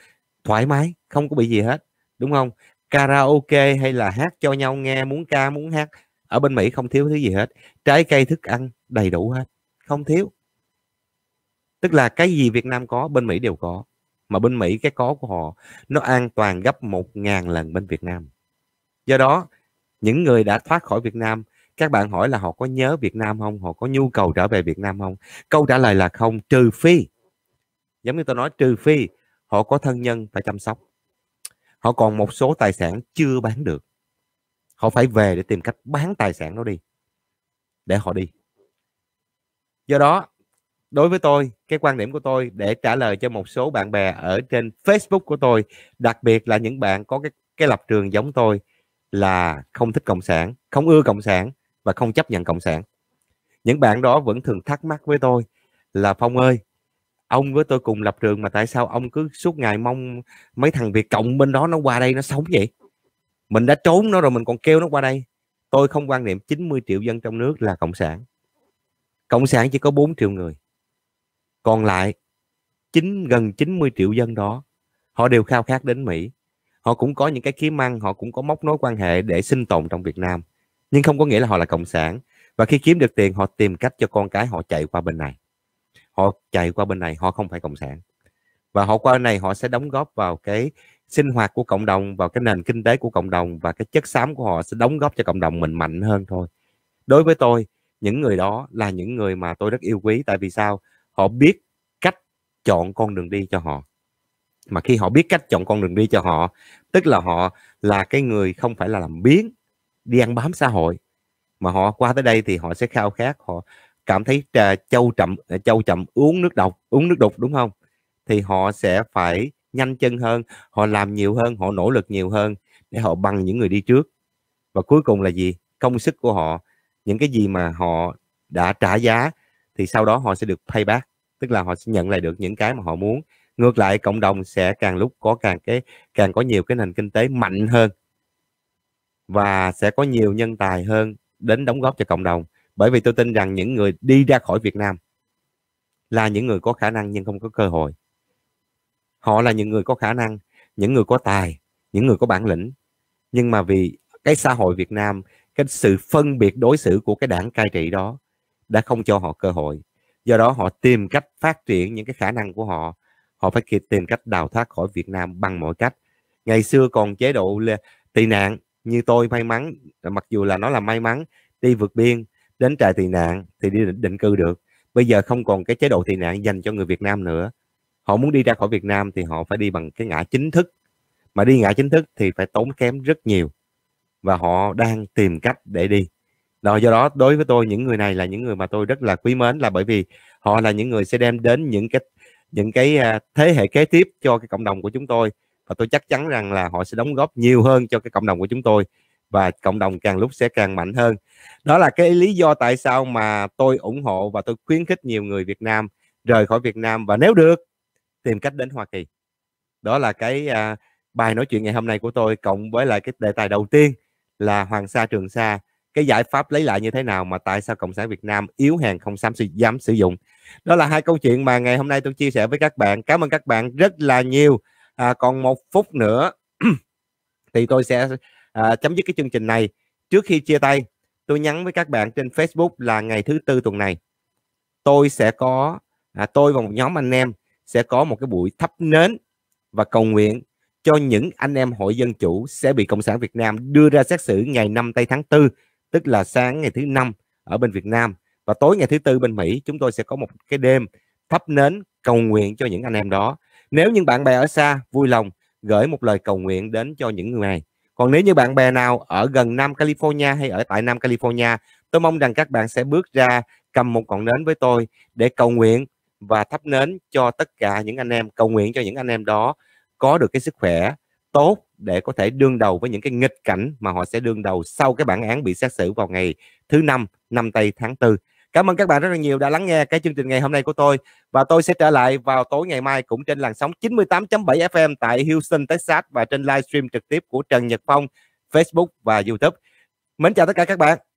thoải mái không có bị gì hết đúng không karaoke hay là hát cho nhau nghe muốn ca muốn hát ở bên mỹ không thiếu thứ gì hết trái cây thức ăn đầy đủ hết không thiếu tức là cái gì việt nam có bên mỹ đều có mà bên mỹ cái có của họ nó an toàn gấp một ngàn lần bên việt nam do đó những người đã thoát khỏi việt nam các bạn hỏi là họ có nhớ việt nam không họ có nhu cầu trở về việt nam không câu trả lời là không trừ phi giống như tôi nói trừ phi họ có thân nhân phải chăm sóc họ còn một số tài sản chưa bán được họ phải về để tìm cách bán tài sản đó đi để họ đi do đó đối với tôi cái quan điểm của tôi để trả lời cho một số bạn bè ở trên facebook của tôi đặc biệt là những bạn có cái cái lập trường giống tôi là không thích cộng sản không ưa cộng sản và không chấp nhận cộng sản những bạn đó vẫn thường thắc mắc với tôi là phong ơi ông với tôi cùng lập trường mà tại sao ông cứ suốt ngày mong mấy thằng việt cộng bên đó nó qua đây nó sống vậy mình đã trốn nó rồi mình còn kêu nó qua đây tôi không quan niệm 90 triệu dân trong nước là cộng sản cộng sản chỉ có 4 triệu người còn lại chín gần 90 triệu dân đó họ đều khao khát đến mỹ họ cũng có những cái kiếm ăn họ cũng có móc nối quan hệ để sinh tồn trong việt nam nhưng không có nghĩa là họ là cộng sản và khi kiếm được tiền họ tìm cách cho con cái họ chạy qua bên này họ chạy qua bên này họ không phải cộng sản và họ qua bên này họ sẽ đóng góp vào cái sinh hoạt của cộng đồng vào cái nền kinh tế của cộng đồng và cái chất xám của họ sẽ đóng góp cho cộng đồng mình mạnh hơn thôi đối với tôi những người đó là những người mà tôi rất yêu quý tại vì sao họ biết cách chọn con đường đi cho họ mà khi họ biết cách chọn con đường đi cho họ tức là họ là cái người không phải là làm biến đi ăn bám xã hội mà họ qua tới đây thì họ sẽ khao khát họ cảm thấy uh, châu chậm châu chậm uống nước độc uống nước đục đúng không thì họ sẽ phải nhanh chân hơn họ làm nhiều hơn họ nỗ lực nhiều hơn để họ bằng những người đi trước và cuối cùng là gì công sức của họ những cái gì mà họ đã trả giá thì sau đó họ sẽ được payback tức là họ sẽ nhận lại được những cái mà họ muốn ngược lại cộng đồng sẽ càng lúc có càng cái càng có nhiều cái nền kinh tế mạnh hơn và sẽ có nhiều nhân tài hơn đến đóng góp cho cộng đồng bởi vì tôi tin rằng những người đi ra khỏi Việt Nam là những người có khả năng nhưng không có cơ hội họ là những người có khả năng những người có tài những người có bản lĩnh nhưng mà vì cái xã hội Việt Nam cái sự phân biệt đối xử của cái đảng cai trị đó đã không cho họ cơ hội do đó họ tìm cách phát triển những cái khả năng của họ họ phải tìm cách đào thoát khỏi Việt Nam bằng mọi cách ngày xưa còn chế độ tị nạn như tôi may mắn mặc dù là nó là may mắn đi vượt biên đến trại tị nạn thì đi định, cư được bây giờ không còn cái chế độ tị nạn dành cho người Việt Nam nữa họ muốn đi ra khỏi Việt Nam thì họ phải đi bằng cái ngã chính thức mà đi ngã chính thức thì phải tốn kém rất nhiều và họ đang tìm cách để đi đó do đó đối với tôi những người này là những người mà tôi rất là quý mến là bởi vì họ là những người sẽ đem đến những cái những cái à, thế hệ kế tiếp cho cái cộng đồng của chúng tôi và tôi chắc chắn rằng là họ sẽ đóng góp nhiều hơn cho cái cộng đồng của chúng tôi và cộng đồng càng lúc sẽ càng mạnh hơn đó là cái lý do tại sao mà tôi ủng hộ và tôi khuyến khích nhiều người Việt Nam rời khỏi Việt Nam và nếu được tìm cách đến Hoa Kỳ đó là cái à, bài nói chuyện ngày hôm nay của tôi cộng với lại cái đề tài đầu tiên là Hoàng Sa Trường Sa cái giải pháp lấy lại như thế nào mà tại sao cộng sản Việt Nam yếu hàng không dám sử, dám sử dụng đó là hai câu chuyện mà ngày hôm nay tôi chia sẻ với các bạn cảm ơn các bạn rất là nhiều à, còn một phút nữa thì tôi sẽ à, chấm dứt cái chương trình này trước khi chia tay tôi nhắn với các bạn trên Facebook là ngày thứ tư tuần này tôi sẽ có à, tôi và một nhóm anh em sẽ có một cái buổi thắp nến và cầu nguyện cho những anh em hội dân chủ sẽ bị cộng sản Việt Nam đưa ra xét xử ngày 5 tây tháng 4 tức là sáng ngày thứ năm ở bên Việt Nam và tối ngày thứ tư bên Mỹ chúng tôi sẽ có một cái đêm thắp nến cầu nguyện cho những anh em đó nếu những bạn bè ở xa vui lòng gửi một lời cầu nguyện đến cho những người này còn nếu như bạn bè nào ở gần Nam California hay ở tại Nam California tôi mong rằng các bạn sẽ bước ra cầm một ngọn nến với tôi để cầu nguyện và thắp nến cho tất cả những anh em cầu nguyện cho những anh em đó có được cái sức khỏe tốt để có thể đương đầu với những cái nghịch cảnh mà họ sẽ đương đầu sau cái bản án bị xét xử vào ngày thứ năm năm tây tháng 4 cảm ơn các bạn rất là nhiều đã lắng nghe cái chương trình ngày hôm nay của tôi và tôi sẽ trở lại vào tối ngày mai cũng trên làn sóng 98.7 FM tại Houston Texas và trên livestream trực tiếp của Trần Nhật Phong Facebook và YouTube mến chào tất cả các bạn